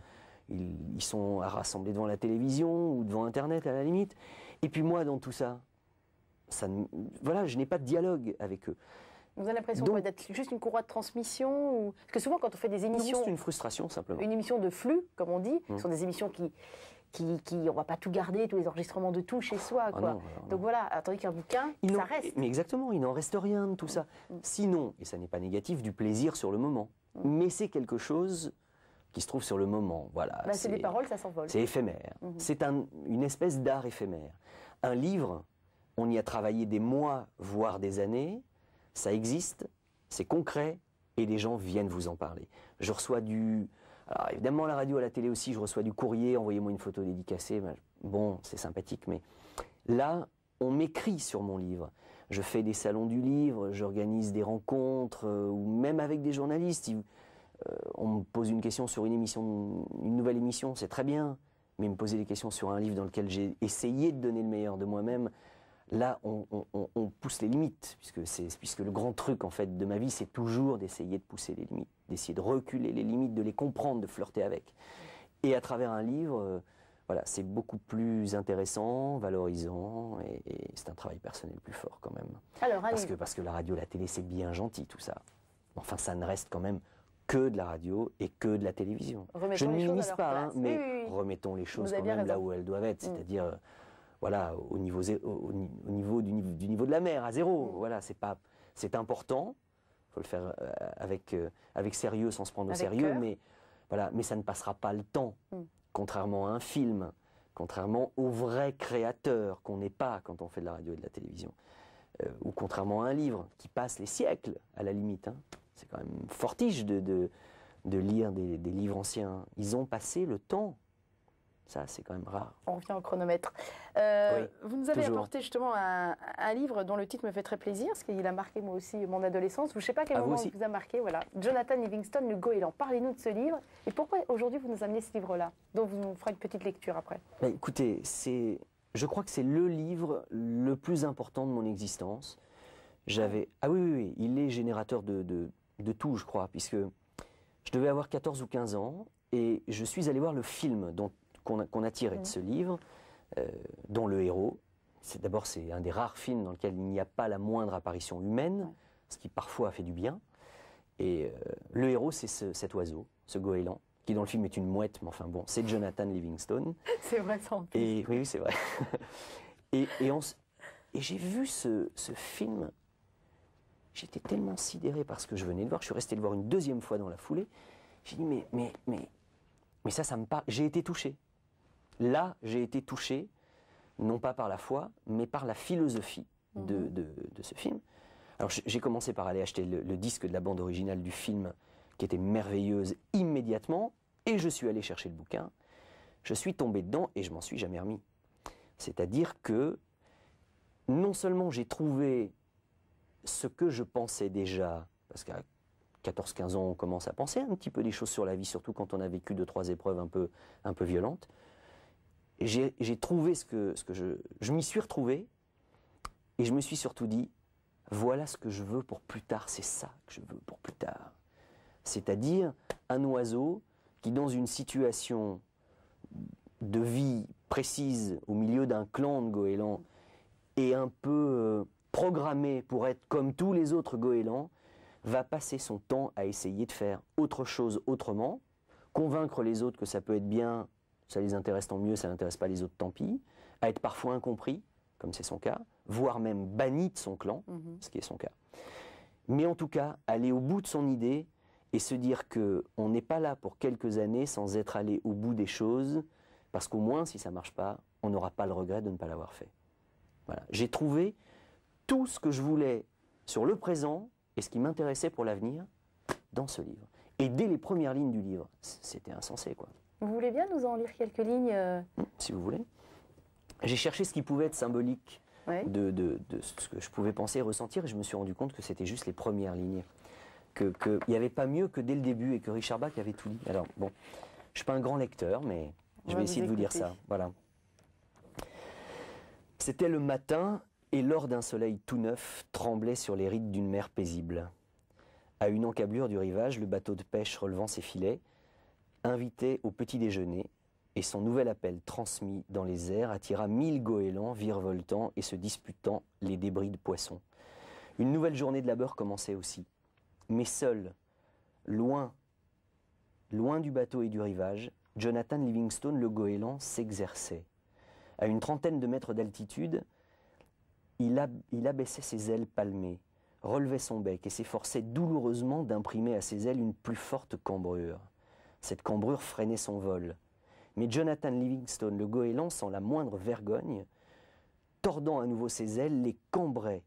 Ils, ils sont rassemblés devant la télévision ou devant Internet à la limite. Et puis moi, dans tout ça, ça, voilà, je n'ai pas de dialogue avec eux. Vous avez l'impression d'être juste une courroie de transmission ou... Parce que souvent, quand on fait des émissions. C'est une frustration, simplement. Une émission de flux, comme on dit, mm. ce sont des émissions qui, qui, qui, va pas tout garder, tous les enregistrements de tout chez soi. Ah quoi. Donc voilà, tandis qu'un bouquin, ça reste. Mais exactement, il n'en reste rien de tout ça. Mm. Mm. Sinon, et ça n'est pas négatif, du plaisir sur le moment. Mais c'est quelque chose qui se trouve sur le moment. Voilà. Bah, c'est des paroles, ça s'envole. C'est éphémère. Mm-hmm. C'est une espèce d'art éphémère. Un livre, on y a travaillé des mois, voire des années ça existe, c'est concret, et les gens viennent vous en parler. Je reçois du... évidemment, la radio, à la télé aussi, je reçois du courrier, envoyez-moi une photo dédicacée. Ben, bon, c'est sympathique, mais là, on m'écrit sur mon livre. Je fais des salons du livre, j'organise des rencontres, euh, ou même avec des journalistes. Euh, on me pose une question sur une émission, une nouvelle émission, c'est très bien. Mais me poser des questions sur un livre dans lequel j'ai essayé de donner le meilleur de moi-même, là, on, pousse les limites, puisque, puisque le grand truc en fait de ma vie, c'est toujours d'essayer de pousser les limites, d'essayer de reculer les limites, de les comprendre, de flirter avec. Et à travers un livre, euh, voilà, c'est beaucoup plus intéressant, valorisant, et, c'est un travail personnel plus fort quand même. parce que parce que la radio, la télé, c'est bien gentil tout ça. Enfin, ça ne reste quand même que de la radio et que de la télévision. Je ne minimise pas, hein, mais remettons les choses quand même là où elles doivent être, mm. c'est-à-dire euh, voilà, au niveau, du, niveau de la mer, à zéro. Mm. Voilà, c'est important, il Faut le faire euh, euh, avec sérieux, sans se prendre au sérieux, mais voilà, mais ça ne passera pas le temps. Mm. Contrairement à un film, contrairement au vrai créateur qu'on n'est pas quand on fait de la radio et de la télévision, euh, ou contrairement à un livre qui passe les siècles à la limite. Hein. C'est quand même fortiche de, lire des livres anciens. Ils ont passé le temps ça, c'est quand même rare. On revient au chronomètre. Euh, vous nous avez apporté justement un, livre dont le titre me fait très plaisir, parce qu'il a marqué moi aussi mon adolescence, je ne sais pas quel ah, moment vous, vous a marqué. Voilà. Jonathan Livingston, le goéland. Parlez-nous de ce livre. Et pourquoi aujourd'hui vous nous amenez ce livre-là, dont vous nous ferez une petite lecture après ben, Écoutez, c'est, je crois que c'est le livre le plus important de mon existence. J'avais. Ah, ah oui, oui, oui, il est générateur de, de, tout, je crois, puisque je devais avoir 14 ou 15 ans, et je suis allé voir le film dont qu'on a, tiré de ce livre, euh, dont le héros, c'est d'abord c'est un des rares films dans lequel il n'y a pas la moindre apparition humaine, ce qui parfois a fait du bien. Et euh, le héros, c'est cet oiseau, ce goéland, qui dans le film est une mouette, mais enfin bon, c'est Jonathan Livingstone. c'est vrai, Et oui, oui c'est vrai. et, j'ai vu ce, film. J'étais tellement sidéré par ce que je venais de voir, je suis resté le voir une deuxième fois dans la foulée. J'ai dit mais mais mais mais ça, ça me parle. J'ai été touché là, j'ai été touché, non pas par la foi, mais par la philosophie de, mhm. ce film. Alors j'ai commencé par aller acheter le, disque de la bande originale du film, qui était merveilleuse immédiatement, et je suis allé chercher le bouquin. Je suis tombé dedans et je m'en suis jamais remis. C'est-à-dire que non seulement j'ai trouvé ce que je pensais déjà, parce qu'à 14-15 ans on commence à penser un petit peu des choses sur la vie, surtout quand on a vécu deux trois épreuves un peu violentes, j'ai trouvé ce que, je... Je m'y suis retrouvé et je me suis surtout dit, voilà ce que je veux pour plus tard, c'est ça que je veux pour plus tard. C'est-à-dire un oiseau qui, dans une situation de vie précise au milieu d'un clan de goélands, et un peu euh, programmé pour être comme tous les autres goélands, va passer son temps à essayer de faire autre chose autrement, convaincre les autres que ça peut être bien ça les intéresse tant mieux, ça n'intéresse pas les autres, tant pis, à être parfois incompris, comme c'est son cas, voire même banni de son clan, mhm. ce qui est son cas. Mais en tout cas, aller au bout de son idée et se dire qu'on n'est pas là pour quelques années sans être allé au bout des choses, parce qu'au moins, si ça marche pas, on n'aura pas le regret de ne pas l'avoir fait. Voilà. J'ai trouvé tout ce que je voulais sur le présent et ce qui m'intéressait pour l'avenir dans ce livre. Et dès les premières lignes du livre, c'était insensé, quoi. Vous voulez bien nous en lire quelques lignes euh Si vous voulez. J'ai cherché ce qui pouvait être symbolique de, ce que je pouvais penser et ressentir, et je me suis rendu compte que c'était juste les premières lignes. Qu'il que, n'y avait pas mieux que dès le début et que Richard Bach avait tout dit. Alors, bon, je ne suis pas un grand lecteur, mais je vais essayer de vous dire ça. Voilà. C'était le matin, et l'or d'un soleil tout neuf tremblait sur les rides d'une mer paisible. À une encablure du rivage, le bateau de pêche relevant ses filets, invité au petit déjeuner, et son nouvel appel transmis dans les airs attira mille goélands virevoltant et se disputant les débris de poissons. Une nouvelle journée de labeur commençait aussi, mais seul, loin, loin du bateau et du rivage, Jonathan Livingstone le goéland s'exerçait. À une trentaine de mètres d'altitude, il abaissait ses ailes palmées, relevait son bec et s'efforçait douloureusement d'imprimer à ses ailes une plus forte cambrure. Cette cambrure freinait son vol. Mais Jonathan Livingstone, le goéland, sans la moindre vergogne, tordant à nouveau ses ailes, les cambrait,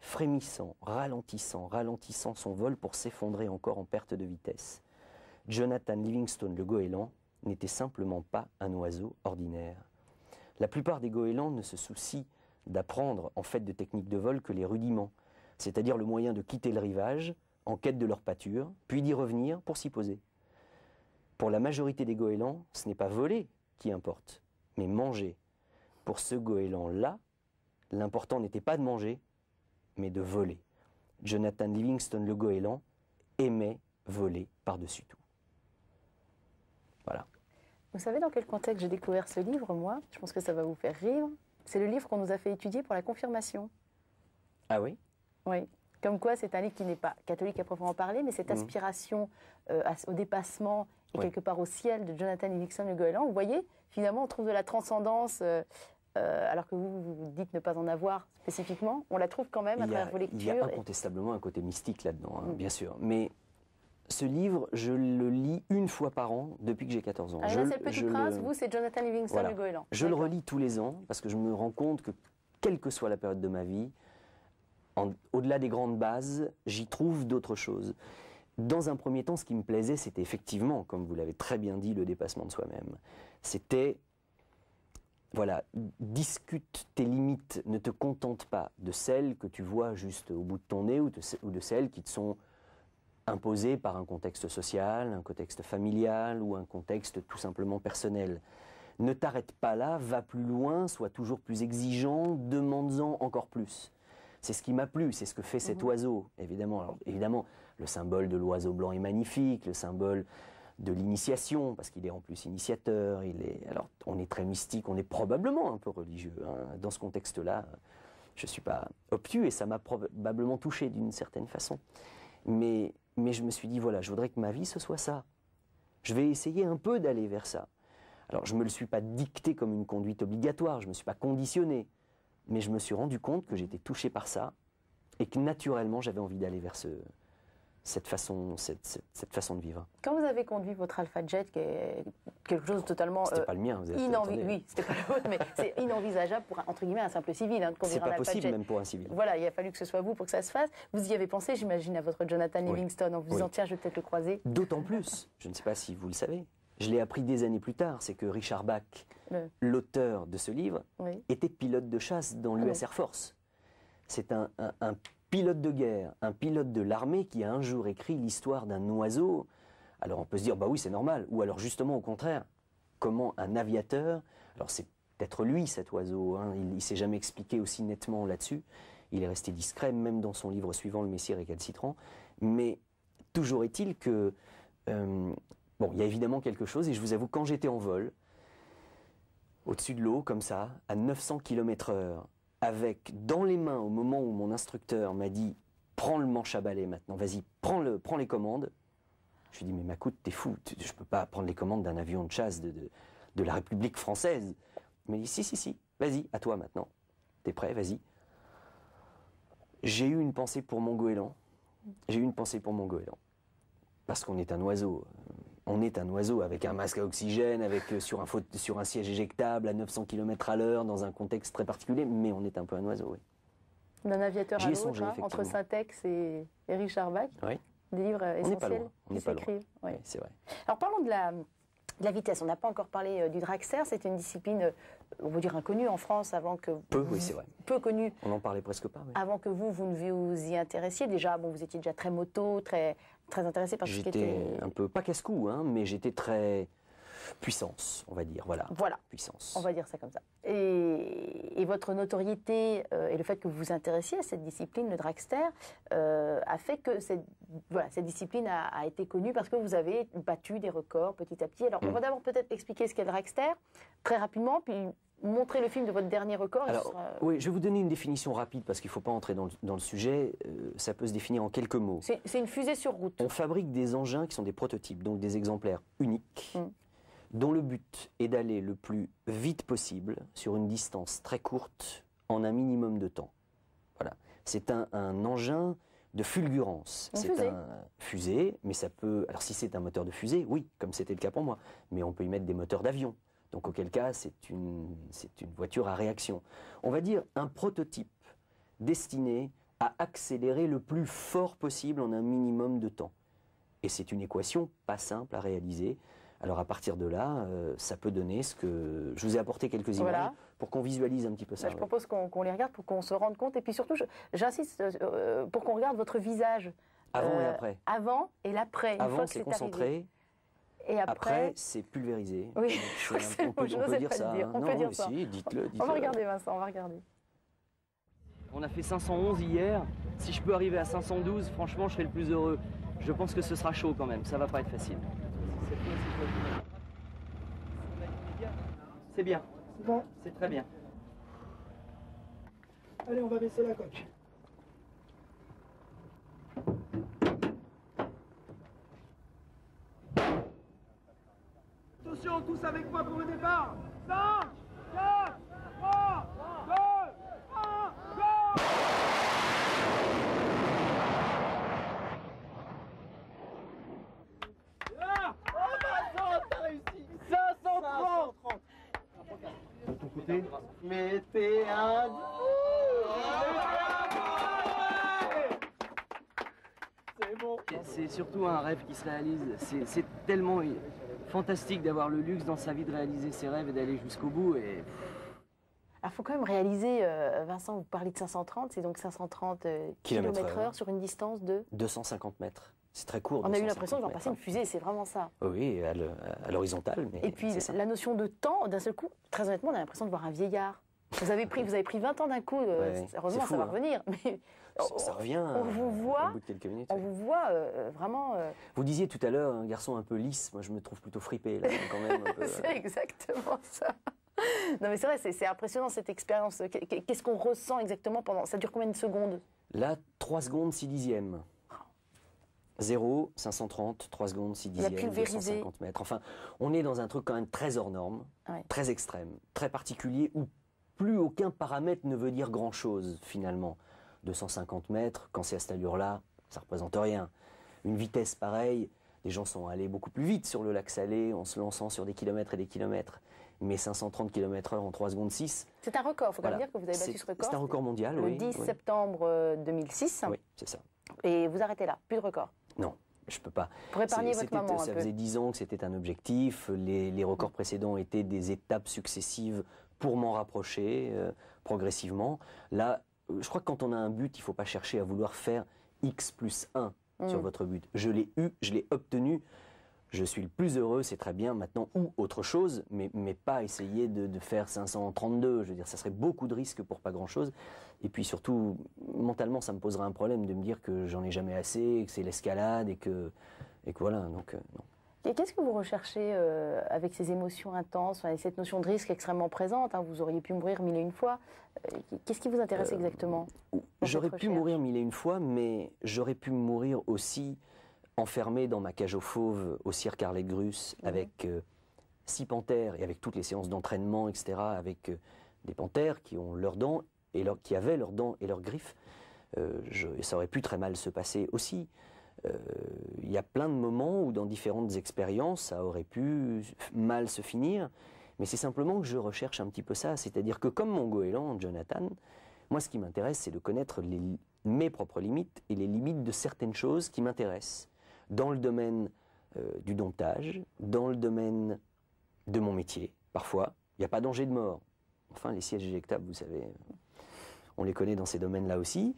frémissant, ralentissant, ralentissant son vol pour s'effondrer encore en perte de vitesse. Jonathan Livingstone, le goéland, n'était simplement pas un oiseau ordinaire. La plupart des goélands ne se soucient d'apprendre en fait de techniques de vol que les rudiments, c'est-à-dire le moyen de quitter le rivage en quête de leur pâture, puis d'y revenir pour s'y poser. Pour la majorité des goélands, ce n'est pas voler qui importe, mais manger. Pour ce goéland-là, l'important n'était pas de manger, mais de voler. Jonathan Livingston le goéland aimait voler par-dessus tout. Voilà. Vous savez dans quel contexte j'ai découvert ce livre, moi Je pense que ça va vous faire rire. C'est le livre qu'on nous a fait étudier pour la confirmation. Ah oui Oui. Comme quoi, c'est un livre qui n'est pas catholique à proprement parler, mais cette mmh. aspiration euh, au dépassement et quelque part au ciel de Jonathan Livingston Le Goéland, vous voyez, finalement, on trouve de la transcendance, euh, euh, alors que vous, vous dites ne pas en avoir spécifiquement, on la trouve quand même à travers vos lectures. Il y a incontestablement un côté mystique là-dedans, hein, mm. bien sûr. Mais ce livre, je le lis une fois par an depuis que j'ai 14 ans. Ah, c'est le Petit Prince, vous c'est Jonathan Livingston Goéland. Je le relis tous les ans parce que je me rends compte que, quelle que soit la période de ma vie, au-delà des grandes bases, j'y trouve d'autres choses. Dans un premier temps, ce qui me plaisait, c'était effectivement, comme vous l'avez très bien dit, le dépassement de soi-même. C'était, voilà, discute tes limites, ne te contente pas de celles que tu vois juste au bout de ton nez ou de, celles qui te sont imposées par un contexte social, un contexte familial ou un contexte tout simplement personnel ne t'arrête pas là, va plus loin, sois toujours plus exigeant, demande-en encore plus. C'est ce qui m'a plu, c'est ce que fait cet mhm. oiseau, évidemment. évidemment, le symbole de l'oiseau blanc est magnifique, le symbole de l'initiation, parce qu'il est en plus initiateur, il est... Alors, on est très mystique, on est probablement un peu religieux. Hein. Dans ce contexte-là, je ne suis pas obtus, et ça m'a probablement touché d'une certaine façon. Mais, mais je me suis dit, voilà, je voudrais que ma vie, ce soit ça. Je vais essayer un peu d'aller vers ça. Alors, je ne me le suis pas dicté comme une conduite obligatoire, je ne me suis pas conditionné, mais je me suis rendu compte que j'étais touché par ça, et que naturellement, j'avais envie d'aller vers ce, cette façon, cette, façon de vivre. Quand vous avez conduit votre Alpha Jet, qui est quelque chose totalement. C'était euh, pas le mien, vous avez hein. Oui, c'était pas le vôtre, mais c'est inenvisageable pour, un, simple civil. Hein, c'est un Alpha possible, même pour un civil. Voilà, il a fallu que ce soit vous pour que ça se fasse. Vous y avez pensé, j'imagine, à votre Jonathan Livingston, en vous disant, tiens, je vais peut-être le croiser. D'autant plus, je ne sais pas si vous le savez, je l'ai appris des années plus tard, c'est que Richard Bach, l'auteur de ce livre, était pilote de chasse dans ah l'US Air Force. C'est un, un pilote de guerre, un pilote de l'armée qui a un jour écrit l'histoire d'un oiseau, alors on peut se dire, bah oui, c'est normal. Ou alors justement, au contraire, comment un aviateur, alors c'est peut-être lui cet oiseau, hein, il ne s'est jamais expliqué aussi nettement là-dessus, il est resté discret, même dans son livre suivant, Le Messie récalcitrant, mais toujours est-il que, euh, bon, il y a évidemment quelque chose, et je vous avoue, quand j'étais en vol, au-dessus de l'eau, comme ça, à 900 km heure, avec dans les mains au moment où mon instructeur m'a dit prends le manche à balai maintenant, vas-y, prends, le, prends les commandes. Je lui ai dit mais Macoute, t'es fou, je peux pas prendre les commandes d'un avion de chasse de, de, la République française. Il m'a dit si, si, si, vas-y, à toi maintenant. T'es prêt, vas-y. J'ai eu une pensée pour mon goéland. J'ai eu une pensée pour mon goéland. Parce qu'on est un oiseau. Euh, on est un oiseau avec un masque à oxygène, avec euh, sur, un sur un siège éjectable à 900 km à l'heure, dans un contexte très particulier, mais on est un peu un oiseau, oui. D'un aviateur à l'autre, hein, entre Syntex et, et Richard Bach. Des livres essentiels qui s'écrivent. Oui, c'est vrai. Alors parlons de la la vitesse, on n'a pas encore parlé euh, du dragster, c'est une discipline, euh, on va dire inconnue en France avant que... Peu, oui, c'est vrai. Peu connue. On n'en parlait presque pas. Avant que vous, vous ne vous y intéressiez, déjà, bon, vous étiez déjà très moto, très, très intéressé par ce qui était... J'étais un peu, pas casse-cou, hein, mais j'étais très puissance, on va dire. Voilà. Voilà. Puissance. On va dire ça comme ça. Et, votre notoriété euh, et le fait que vous vous intéressiez à cette discipline, le dragster, euh, a fait que cette, voilà, cette discipline a, été connue parce que vous avez battu des records petit à petit. Alors, on hmm. va d'abord peut-être expliquer ce qu'est le dragster très rapidement, puis montrer le film de votre dernier record Alors, euh, Oui, je vais vous donner une définition rapide parce qu'il ne faut pas entrer dans le, sujet. ça peut se définir en quelques mots. C'est une fusée sur route. On fabrique des engins qui sont des prototypes, donc des exemplaires uniques, hmm dont le but est d'aller le plus vite possible sur une distance très courte en un minimum de temps. Voilà. C'est un, engin de fulgurance. C'est un fusée, mais ça peut. Alors si c'est un moteur de fusée, oui, comme c'était le cas pour moi, mais on peut y mettre des moteurs d'avion. Donc auquel cas, c'est une, c'est une voiture à réaction. On va dire un prototype destiné à accélérer le plus fort possible en un minimum de temps. Et c'est une équation pas simple à réaliser. Alors à partir de là, euh, ça peut donner ce que... Je vous ai apporté quelques images pour qu'on visualise un petit peu ça. Bah, je propose qu'on les regarde pour qu'on se rende compte. Et puis surtout, j'insiste euh, euh, pour qu'on regarde votre visage. Avant et après. Avant et l'après. Avant, c'est concentré. Et après, c'est pulvérisé. Oui, Donc, un... on, on peut dire ça. Dire. Hein. On peut dire dites-le. on va regarder, Vincent, on va regarder. On a fait 511 hier. Si je peux arriver à 512, franchement, je serai le plus heureux. Je pense que ce sera chaud quand même. Ça va pas être facile. C'est bien. C'est très bien. Allez, on va baisser la coque. Attention, tous avec moi pour le départ Mettez un C'est surtout un rêve qui se réalise. C'est tellement fantastique d'avoir le luxe dans sa vie de réaliser ses rêves et d'aller jusqu'au bout. Et... faut quand même réaliser, euh, Vincent, vous parlez de 530, c'est donc 530 euh, km/h sur une distance de 250 mètres. C'est très court. On a eu l'impression de voir passer une fusée, c'est vraiment ça. Oui, à l'horizontale. Et puis la notion de temps, d'un seul coup, très honnêtement, on a l'impression de voir un vieillard. Vous avez pris, vous avez pris 20 ans d'un coup. Euh, heureusement, ça va hein. revenir. Mais ça, revient. On vous euh, voit. Au bout de quelques minutes, on vous voit euh, vraiment. Vous disiez tout à l'heure un hein, garçon un peu lisse. Moi, je me trouve plutôt fripé là, quand même. c'est exactement ça. Non, mais c'est vrai, c'est impressionnant cette expérience. Qu'est-ce qu'on ressent exactement pendant Ça dure combien de secondes Là, 3 secondes 6 dixièmes. 0, 530, 3 secondes, 6 dixièmes, 250 mètres. Enfin, on est dans un truc quand même très hors norme, très extrême, très particulier, où plus aucun paramètre ne veut dire grand-chose, finalement. 250 mètres, quand c'est à cette allure-là, ça représente rien. Une vitesse pareille, les gens sont allés beaucoup plus vite sur le lac Salé en se lançant sur des kilomètres et des kilomètres. Mais 530 km/h en 3 secondes 6. C'est un record, faut quand même dire que vous avez battu ce record. C'est un record mondial, Le 10 septembre 2006. Euh, oui, c'est ça. Et vous arrêtez là, plus de record. Non. Je peux pas. Pour épargner votre maman un Ça faisait dix ans que c'était un objectif. Les, records mm. précédents étaient des étapes successives pour m'en rapprocher euh, progressivement. Là, euh, je crois que quand on a un but, il ne faut pas chercher à vouloir faire X plus 1 mm. sur votre but. Je l'ai eu, je l'ai obtenu je suis le plus heureux, c'est très bien maintenant, ou autre chose, mais, mais pas essayer de, de, faire 532. Je veux dire, ça serait beaucoup de risques pour pas grand-chose. Et puis surtout, mentalement, ça me poserait un problème de me dire que j'en ai jamais assez, que c'est l'escalade et que, et que voilà. Donc, euh, non. Et qu'est-ce que vous recherchez euh, avec ces émotions intenses et cette notion de risque extrêmement présente hein, Vous auriez pu mourir mille et une fois. Euh, qu'est-ce qui vous intéresse exactement J'aurais pu mourir mille et une fois, mais j'aurais pu mourir aussi enfermé dans ma cage aux fauves au cirque Arlette Grus avec euh, six panthères et avec toutes les séances d'entraînement, etc., avec euh, des panthères qui ont leurs dents et qui avaient leurs dents et leurs griffes, euh, ça aurait pu très mal se passer aussi. Il y a plein de moments où dans différentes expériences, ça aurait pu mal se finir, mais c'est simplement que je recherche un petit peu ça, c'est-à-dire que comme mon goéland, Jonathan, moi ce qui m'intéresse, c'est de connaître mes propres limites et les limites de certaines choses qui m'intéressent dans le domaine euh, du domptage, dans le domaine de mon métier, parfois. Il n'y a pas danger de mort. Enfin, les sièges éjectables, vous savez, euh, on les connaît dans ces domaines-là aussi.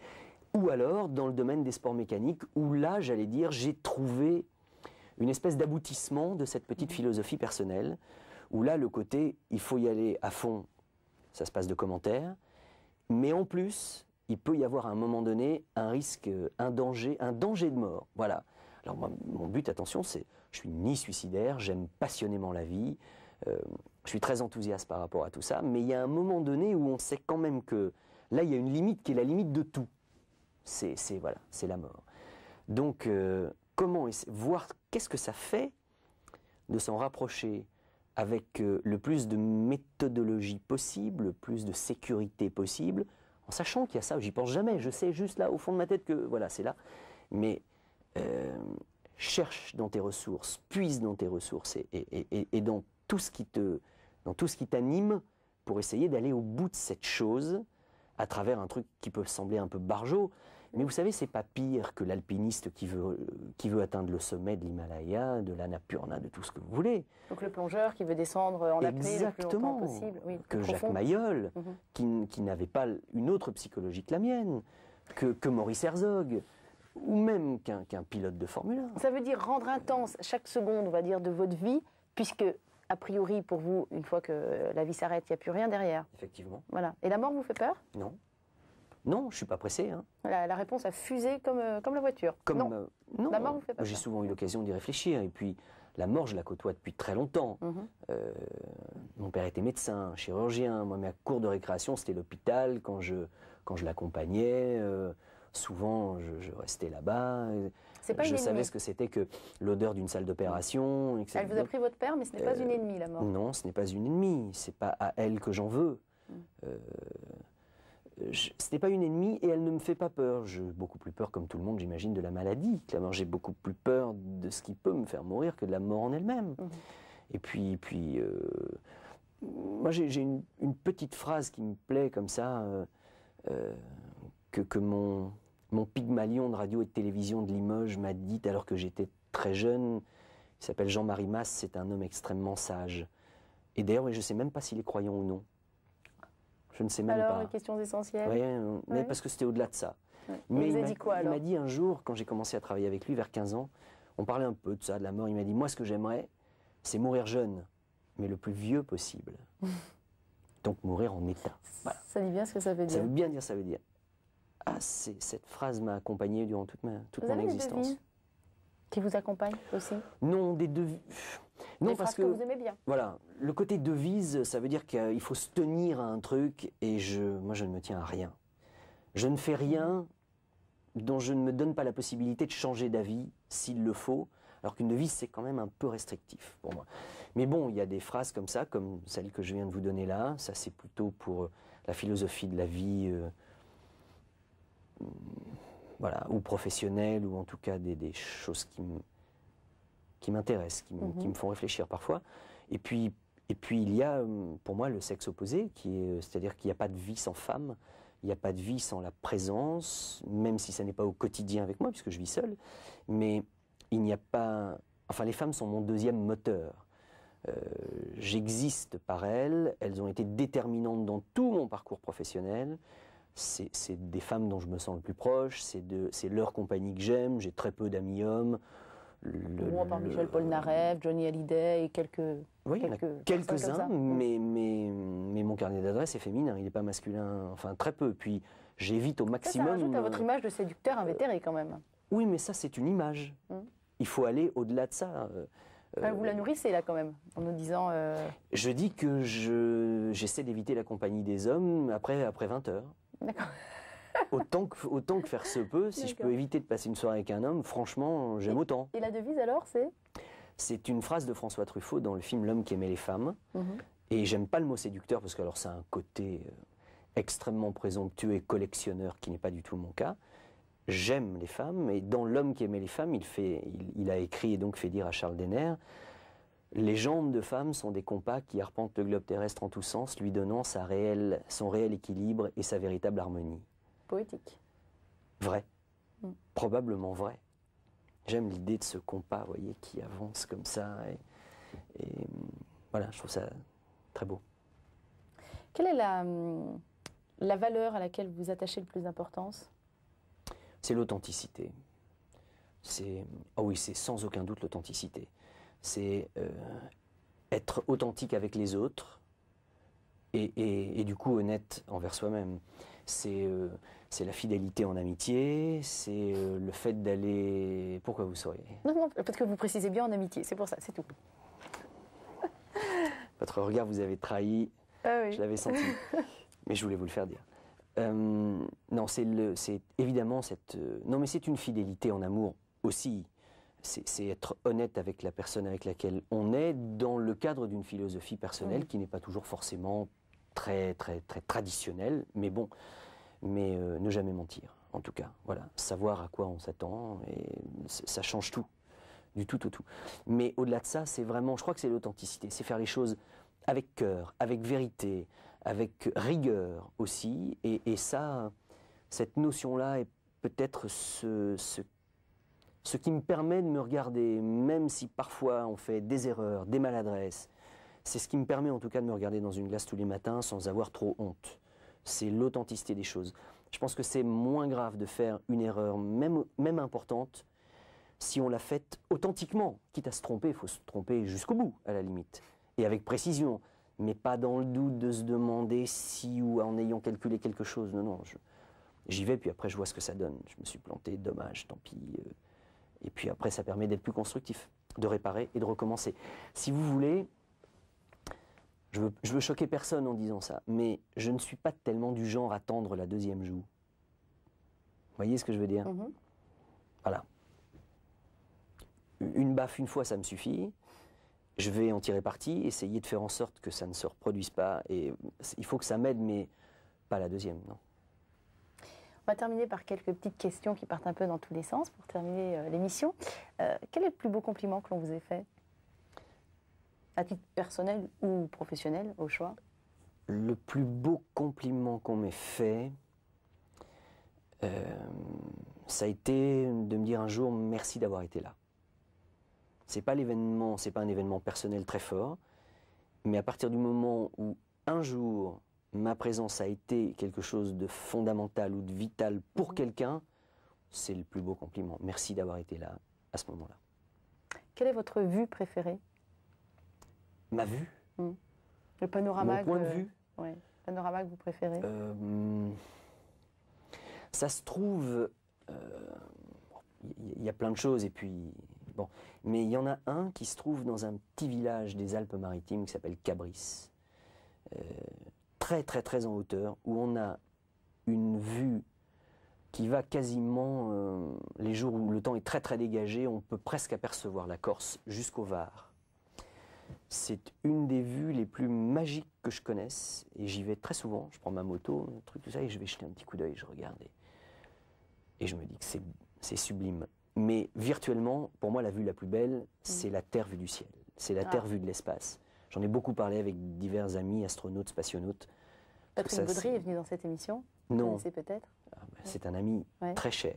Ou alors dans le domaine des sports mécaniques, où là, j'allais dire, j'ai trouvé une espèce d'aboutissement de cette petite mmh. philosophie personnelle, où là, le côté, il faut y aller à fond, ça se passe de commentaires, mais en plus, il peut y avoir à un moment donné un risque, euh, un danger, un danger de mort. Voilà. Alors mon but, attention, c'est, je suis ni suicidaire, j'aime passionnément la vie, euh, je suis très enthousiaste par rapport à tout ça, mais il y a un moment donné où on sait quand même que là, il y a une limite qui est la limite de tout. C'est, voilà, c'est la mort. Donc, euh, comment voir qu'est-ce que ça fait de s'en rapprocher avec euh, le plus de méthodologie possible, le plus de sécurité possible, en sachant qu'il y a ça, j'y pense jamais, je sais juste là au fond de ma tête que voilà, c'est là. Mais euh, cherche dans tes ressources, puise dans tes ressources et, dans tout ce qui te, dans tout ce qui t'anime pour essayer d'aller au bout de cette chose à travers un truc qui peut sembler un peu barjot. Mais vous savez, c'est pas pire que l'alpiniste qui veut, atteindre le sommet de l'Himalaya, de l'Annapurna, de tout ce que vous voulez. Donc le plongeur qui veut descendre en apnée le plus possible. Oui, que Jacques Mayol, mhm. qui, n'avait pas une autre psychologie que la mienne, que Maurice Herzog, ou même qu'un pilote de Formule 1. Ça veut dire rendre intense chaque seconde, on va dire, de votre vie, puisque, a priori, pour vous, une fois que la vie s'arrête, il n'y a plus rien derrière. Effectivement. Voilà. Et la mort vous fait peur Non. Non, je suis pas pressé. Hein. La, réponse a fusé comme, euh, comme la voiture. Comme, non. Euh, la mort vous fait peur J'ai souvent eu l'occasion d'y réfléchir. Et puis, la mort, je la côtoie depuis très longtemps. Mhm. Euh, mon père était médecin, chirurgien. Moi, ma cour de récréation, c'était l'hôpital quand je, quand je l'accompagnais souvent, je, restais là-bas. je savais ce que c'était que l'odeur d'une salle d'opération. Etc. Elle vous a pris votre père, mais ce n'est pas une ennemie, la mort. Euh, non, ce n'est pas une ennemie. C'est pas à elle que j'en veux. Hmm. Euh, ce n'est pas une ennemie et elle ne me fait pas peur. J'ai beaucoup plus peur, comme tout le monde, j'imagine, de la maladie. Clairement, j'ai beaucoup plus peur de ce qui peut me faire mourir que de la mort en elle-même. Hmm. Et puis, puis euh, moi, j'ai une, petite phrase qui me plaît comme ça, que mon mon Pygmalion de radio et de télévision de Limoges m'a dit, alors que j'étais très jeune, il s'appelle Jean-Marie Masse, c'est un homme extrêmement sage. Et d'ailleurs, je ne sais même pas s'il est croyant ou non. Je ne sais même pas. Alors, questions essentielles. Oui, euh, mais parce que c'était au-delà de ça. Mais il, m'a dit quoi alors Il m'a dit un jour, quand j'ai commencé à travailler avec lui, vers 15 ans, on parlait un peu de ça, de la mort. Il m'a dit Moi, ce que j'aimerais, c'est mourir jeune, mais le plus vieux possible. Donc, mourir en état. Ça dit bien ce que ça veut dire. Ça veut bien dire, ça veut dire. Ah, cette phrase m'a accompagné durant toute, ma, toute mon existence. qui vous accompagne aussi Non, des devises. Non, parce que, vous aimez bien. Voilà, le côté devise, ça veut dire qu'il faut se tenir à un truc et je, moi, je ne me tiens à rien. Je ne fais rien dont je ne me donne pas la possibilité de changer d'avis s'il le faut, alors qu'une devise, c'est quand même un peu restrictif pour moi. Mais bon, il y a des phrases comme ça, comme celle que je viens de vous donner là, ça c'est plutôt pour euh, la philosophie de la vie, euh, voilà, ou professionnelles, ou en tout cas des, choses qui m'intéressent, mhm. qui, me font réfléchir parfois. Et puis, il y a euh, pour moi le sexe opposé, euh, c'est-à-dire qu'il n'y a pas de vie sans femme, il n'y a pas de vie sans la présence, même si ça n'est pas au quotidien avec moi, puisque je vis seul. Mais il n'y a pas, enfin les femmes sont mon deuxième moteur. Euh, j'existe par elles, elles ont été déterminantes dans tout mon parcours professionnel, c'est des femmes dont je me sens le plus proche, c'est leur compagnie que j'aime, j'ai très peu d'amis hommes. Le, Moi, par Michel Polnareff, Johnny Hallyday et quelques. quelques-uns, mais, mais, mais, mon carnet d'adresse est féminin, il n'est pas masculin, enfin très peu. Puis j'évite au maximum. Ça, ça rajoute à votre euh, image de séducteur invétéré quand même. Euh, oui, mais ça, c'est une image. Hmm. Il faut aller au-delà de ça. Euh, vous la nourrissez là quand même, en nous disant. Je dis que j'essaie d'éviter la compagnie des hommes après, après 20 heures. D'accord. autant, que, faire se peut, si je peux éviter de passer une soirée avec un homme, franchement, j'aime autant. Et la devise alors, c'est C'est une phrase de François Truffaut dans le film L'homme qui aimait les femmes. Mhm. Et j'aime pas le mot séducteur parce que alors c'est un côté euh, extrêmement présomptueux et collectionneur qui n'est pas du tout mon cas. J'aime les femmes et dans L'homme qui aimait les femmes, il, il, a écrit et donc fait dire à Charles Denner les jambes de femmes sont des compas qui arpentent le globe terrestre en tous sens, lui donnant sa réelle, son réel équilibre et sa véritable harmonie. Poétique. Vrai. Mm. Probablement vrai. J'aime l'idée de ce compas, vous voyez, qui avance comme ça. Et, mm, voilà, je trouve ça très beau. Quelle est la, mm, la valeur à laquelle vous attachez le plus d'importance C'est l'authenticité. C'est, oh oui, c'est sans aucun doute l'authenticité c'est euh, être authentique avec les autres et, et, du coup honnête envers soi-même. C'est euh, la fidélité en amitié, c'est euh, le fait d'aller... Pourquoi vous souriez Non, non, parce que vous précisez bien en amitié, c'est pour ça, c'est tout. Votre regard vous avez trahi, ah je l'avais senti, mais je voulais vous le faire dire. non, c'est évidemment cette... non, mais c'est une fidélité en amour aussi c'est être honnête avec la personne avec laquelle on est dans le cadre d'une philosophie personnelle mm. qui n'est pas toujours forcément très très très traditionnelle, mais bon, mais euh, ne jamais mentir. En tout cas, voilà, savoir à quoi on s'attend et ça change tout, du tout au tout, Mais au-delà de ça, c'est vraiment, je crois que c'est l'authenticité, c'est faire les choses avec cœur, avec vérité, avec rigueur aussi, et, et ça, cette notion-là est peut-être ce, ce ce qui me permet de me regarder, même si parfois on fait des erreurs, des maladresses. C'est ce qui me permet en tout cas de me regarder dans une glace tous les matins sans avoir trop honte. C'est l'authenticité des choses. Je pense que c'est moins grave de faire une erreur, même, même importante, si on l'a faite authentiquement. Quitte à se tromper, il faut se tromper jusqu'au bout, à la limite, et avec précision, mais pas dans le doute de se demander si ou en ayant calculé quelque chose. Non, non, j'y vais, puis après je vois ce que ça donne. Je me suis planté, dommage, tant pis. Euh, et puis après, ça permet d'être plus constructif, de réparer et de recommencer. Si vous voulez, je veux, veux choquer personne en disant ça, mais je ne suis pas tellement du genre à attendre la deuxième joue. Vous voyez ce que je veux dire mhm. Voilà. Une baffe une fois, ça me suffit. Je vais en tirer parti, essayer de faire en sorte que ça ne se reproduise pas. Et il faut que ça m'aide, mais pas la deuxième, non. On va terminer par quelques petites questions qui partent un peu dans tous les sens pour terminer euh, l'émission. Euh, quel est le plus beau compliment que l'on vous ait fait À titre personnel ou professionnel, au choix Le plus beau compliment qu'on m'ait fait, euh, ça a été de me dire un jour merci d'avoir été là. C'est pas l'événement, c'est pas un événement personnel très fort, mais à partir du moment où un jour ma présence a été quelque chose de fondamental ou de vital pour mhm. quelqu'un, c'est le plus beau compliment. Merci d'avoir été là à ce moment-là. Quelle est votre vue préférée Ma vue hmm. Le panorama Le point de vue Oui, panorama que vous préférez euh, Ça se trouve... Euh, il y a plein de choses et puis... Bon, mais il y en a un qui se trouve dans un petit village des Alpes-Maritimes qui s'appelle Cabris. Euh, très très très en hauteur, où on a une vue qui va quasiment, euh, les jours où le temps est très très dégagé, on peut presque apercevoir la Corse jusqu'au Var. C'est une des vues les plus magiques que je connaisse, et j'y vais très souvent, je prends ma moto, un truc, tout ça, et je vais jeter un petit coup d'œil, je regarde, et, je me dis que c'est sublime. Mais virtuellement, pour moi, la vue la plus belle, mmh. c'est la Terre vue du ciel, c'est la ah. Terre vue de l'espace. J'en ai beaucoup parlé avec divers amis, astronautes, spationautes. Patrick Baudry est venu dans cette émission Non. C'est peut-être ah, bah, C'est un ami très cher.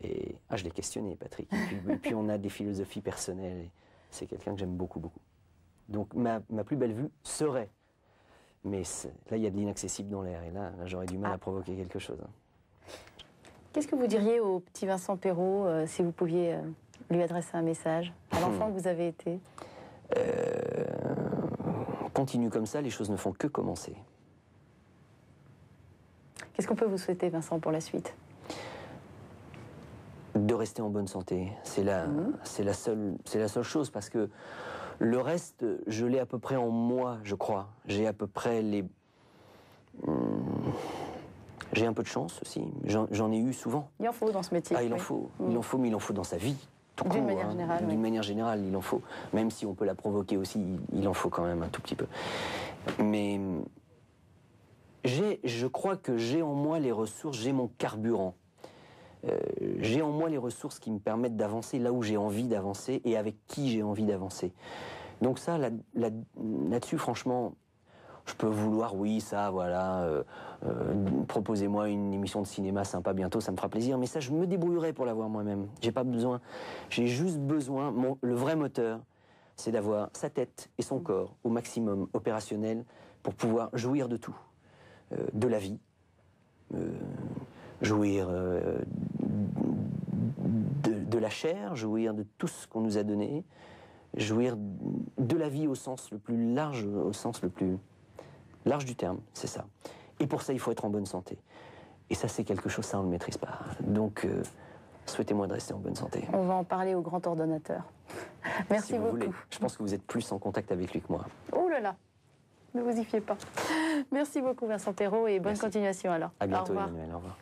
Et ah, je l'ai questionné, Patrick. Et puis, on a des philosophies personnelles. C'est quelqu'un que j'aime beaucoup, beaucoup. Donc ma, ma, plus belle vue serait. Mais là, il y a de l'inaccessible dans l'air. Et là, j'aurais du mal à ah. provoquer quelque chose. Hein. Qu'est-ce que vous diriez au petit Vincent Perrault euh, si vous pouviez euh, lui adresser un message à l'enfant que vous avez été euh, continue comme ça, les choses ne font que commencer. Qu'est-ce qu'on peut vous souhaiter, Vincent, pour la suite de rester en bonne santé. C'est la, mhm. c'est la seule, c'est la seule chose parce que le reste, je l'ai à peu près en moi, je crois. J'ai à peu près les, hmm, j'ai un peu de chance aussi. J'en, ai eu souvent. Il en faut dans ce métier. Ah, il en faut. Mhm. Il en faut, mais il en faut dans sa vie. D'une hein. manière générale. il en faut. Même si on peut la provoquer aussi, il, en faut quand même un tout petit peu. Mais j'ai, je crois que j'ai en moi les ressources, j'ai mon carburant. Euh, j'ai en moi les ressources qui me permettent d'avancer là où j'ai envie d'avancer et avec qui j'ai envie d'avancer. Donc ça, là-dessus, franchement, je peux vouloir, oui, ça, voilà, euh, euh, proposez-moi une émission de cinéma sympa bientôt, ça me fera plaisir. Mais ça, je me débrouillerai pour l'avoir moi-même. J'ai pas besoin. J'ai juste besoin. le vrai moteur, c'est d'avoir sa tête et son corps au maximum opérationnel pour pouvoir jouir de tout, euh, de la vie, jouir de, la chair, jouir de tout ce qu'on nous a donné, jouir de la vie au sens le plus large, au sens le plus large du terme, c'est ça. Et pour ça, il faut être en bonne santé. Et ça, c'est quelque chose, ça, on ne le maîtrise pas. Donc, euh, souhaitez-moi de rester en bonne santé. On va en parler au grand ordonnateur. Merci vous beaucoup. Voulez. Je pense que vous êtes plus en contact avec lui que moi. Oh là là Ne vous y fiez pas. Merci beaucoup, Vincent Perrault et bonne continuation alors. À bientôt, Au revoir.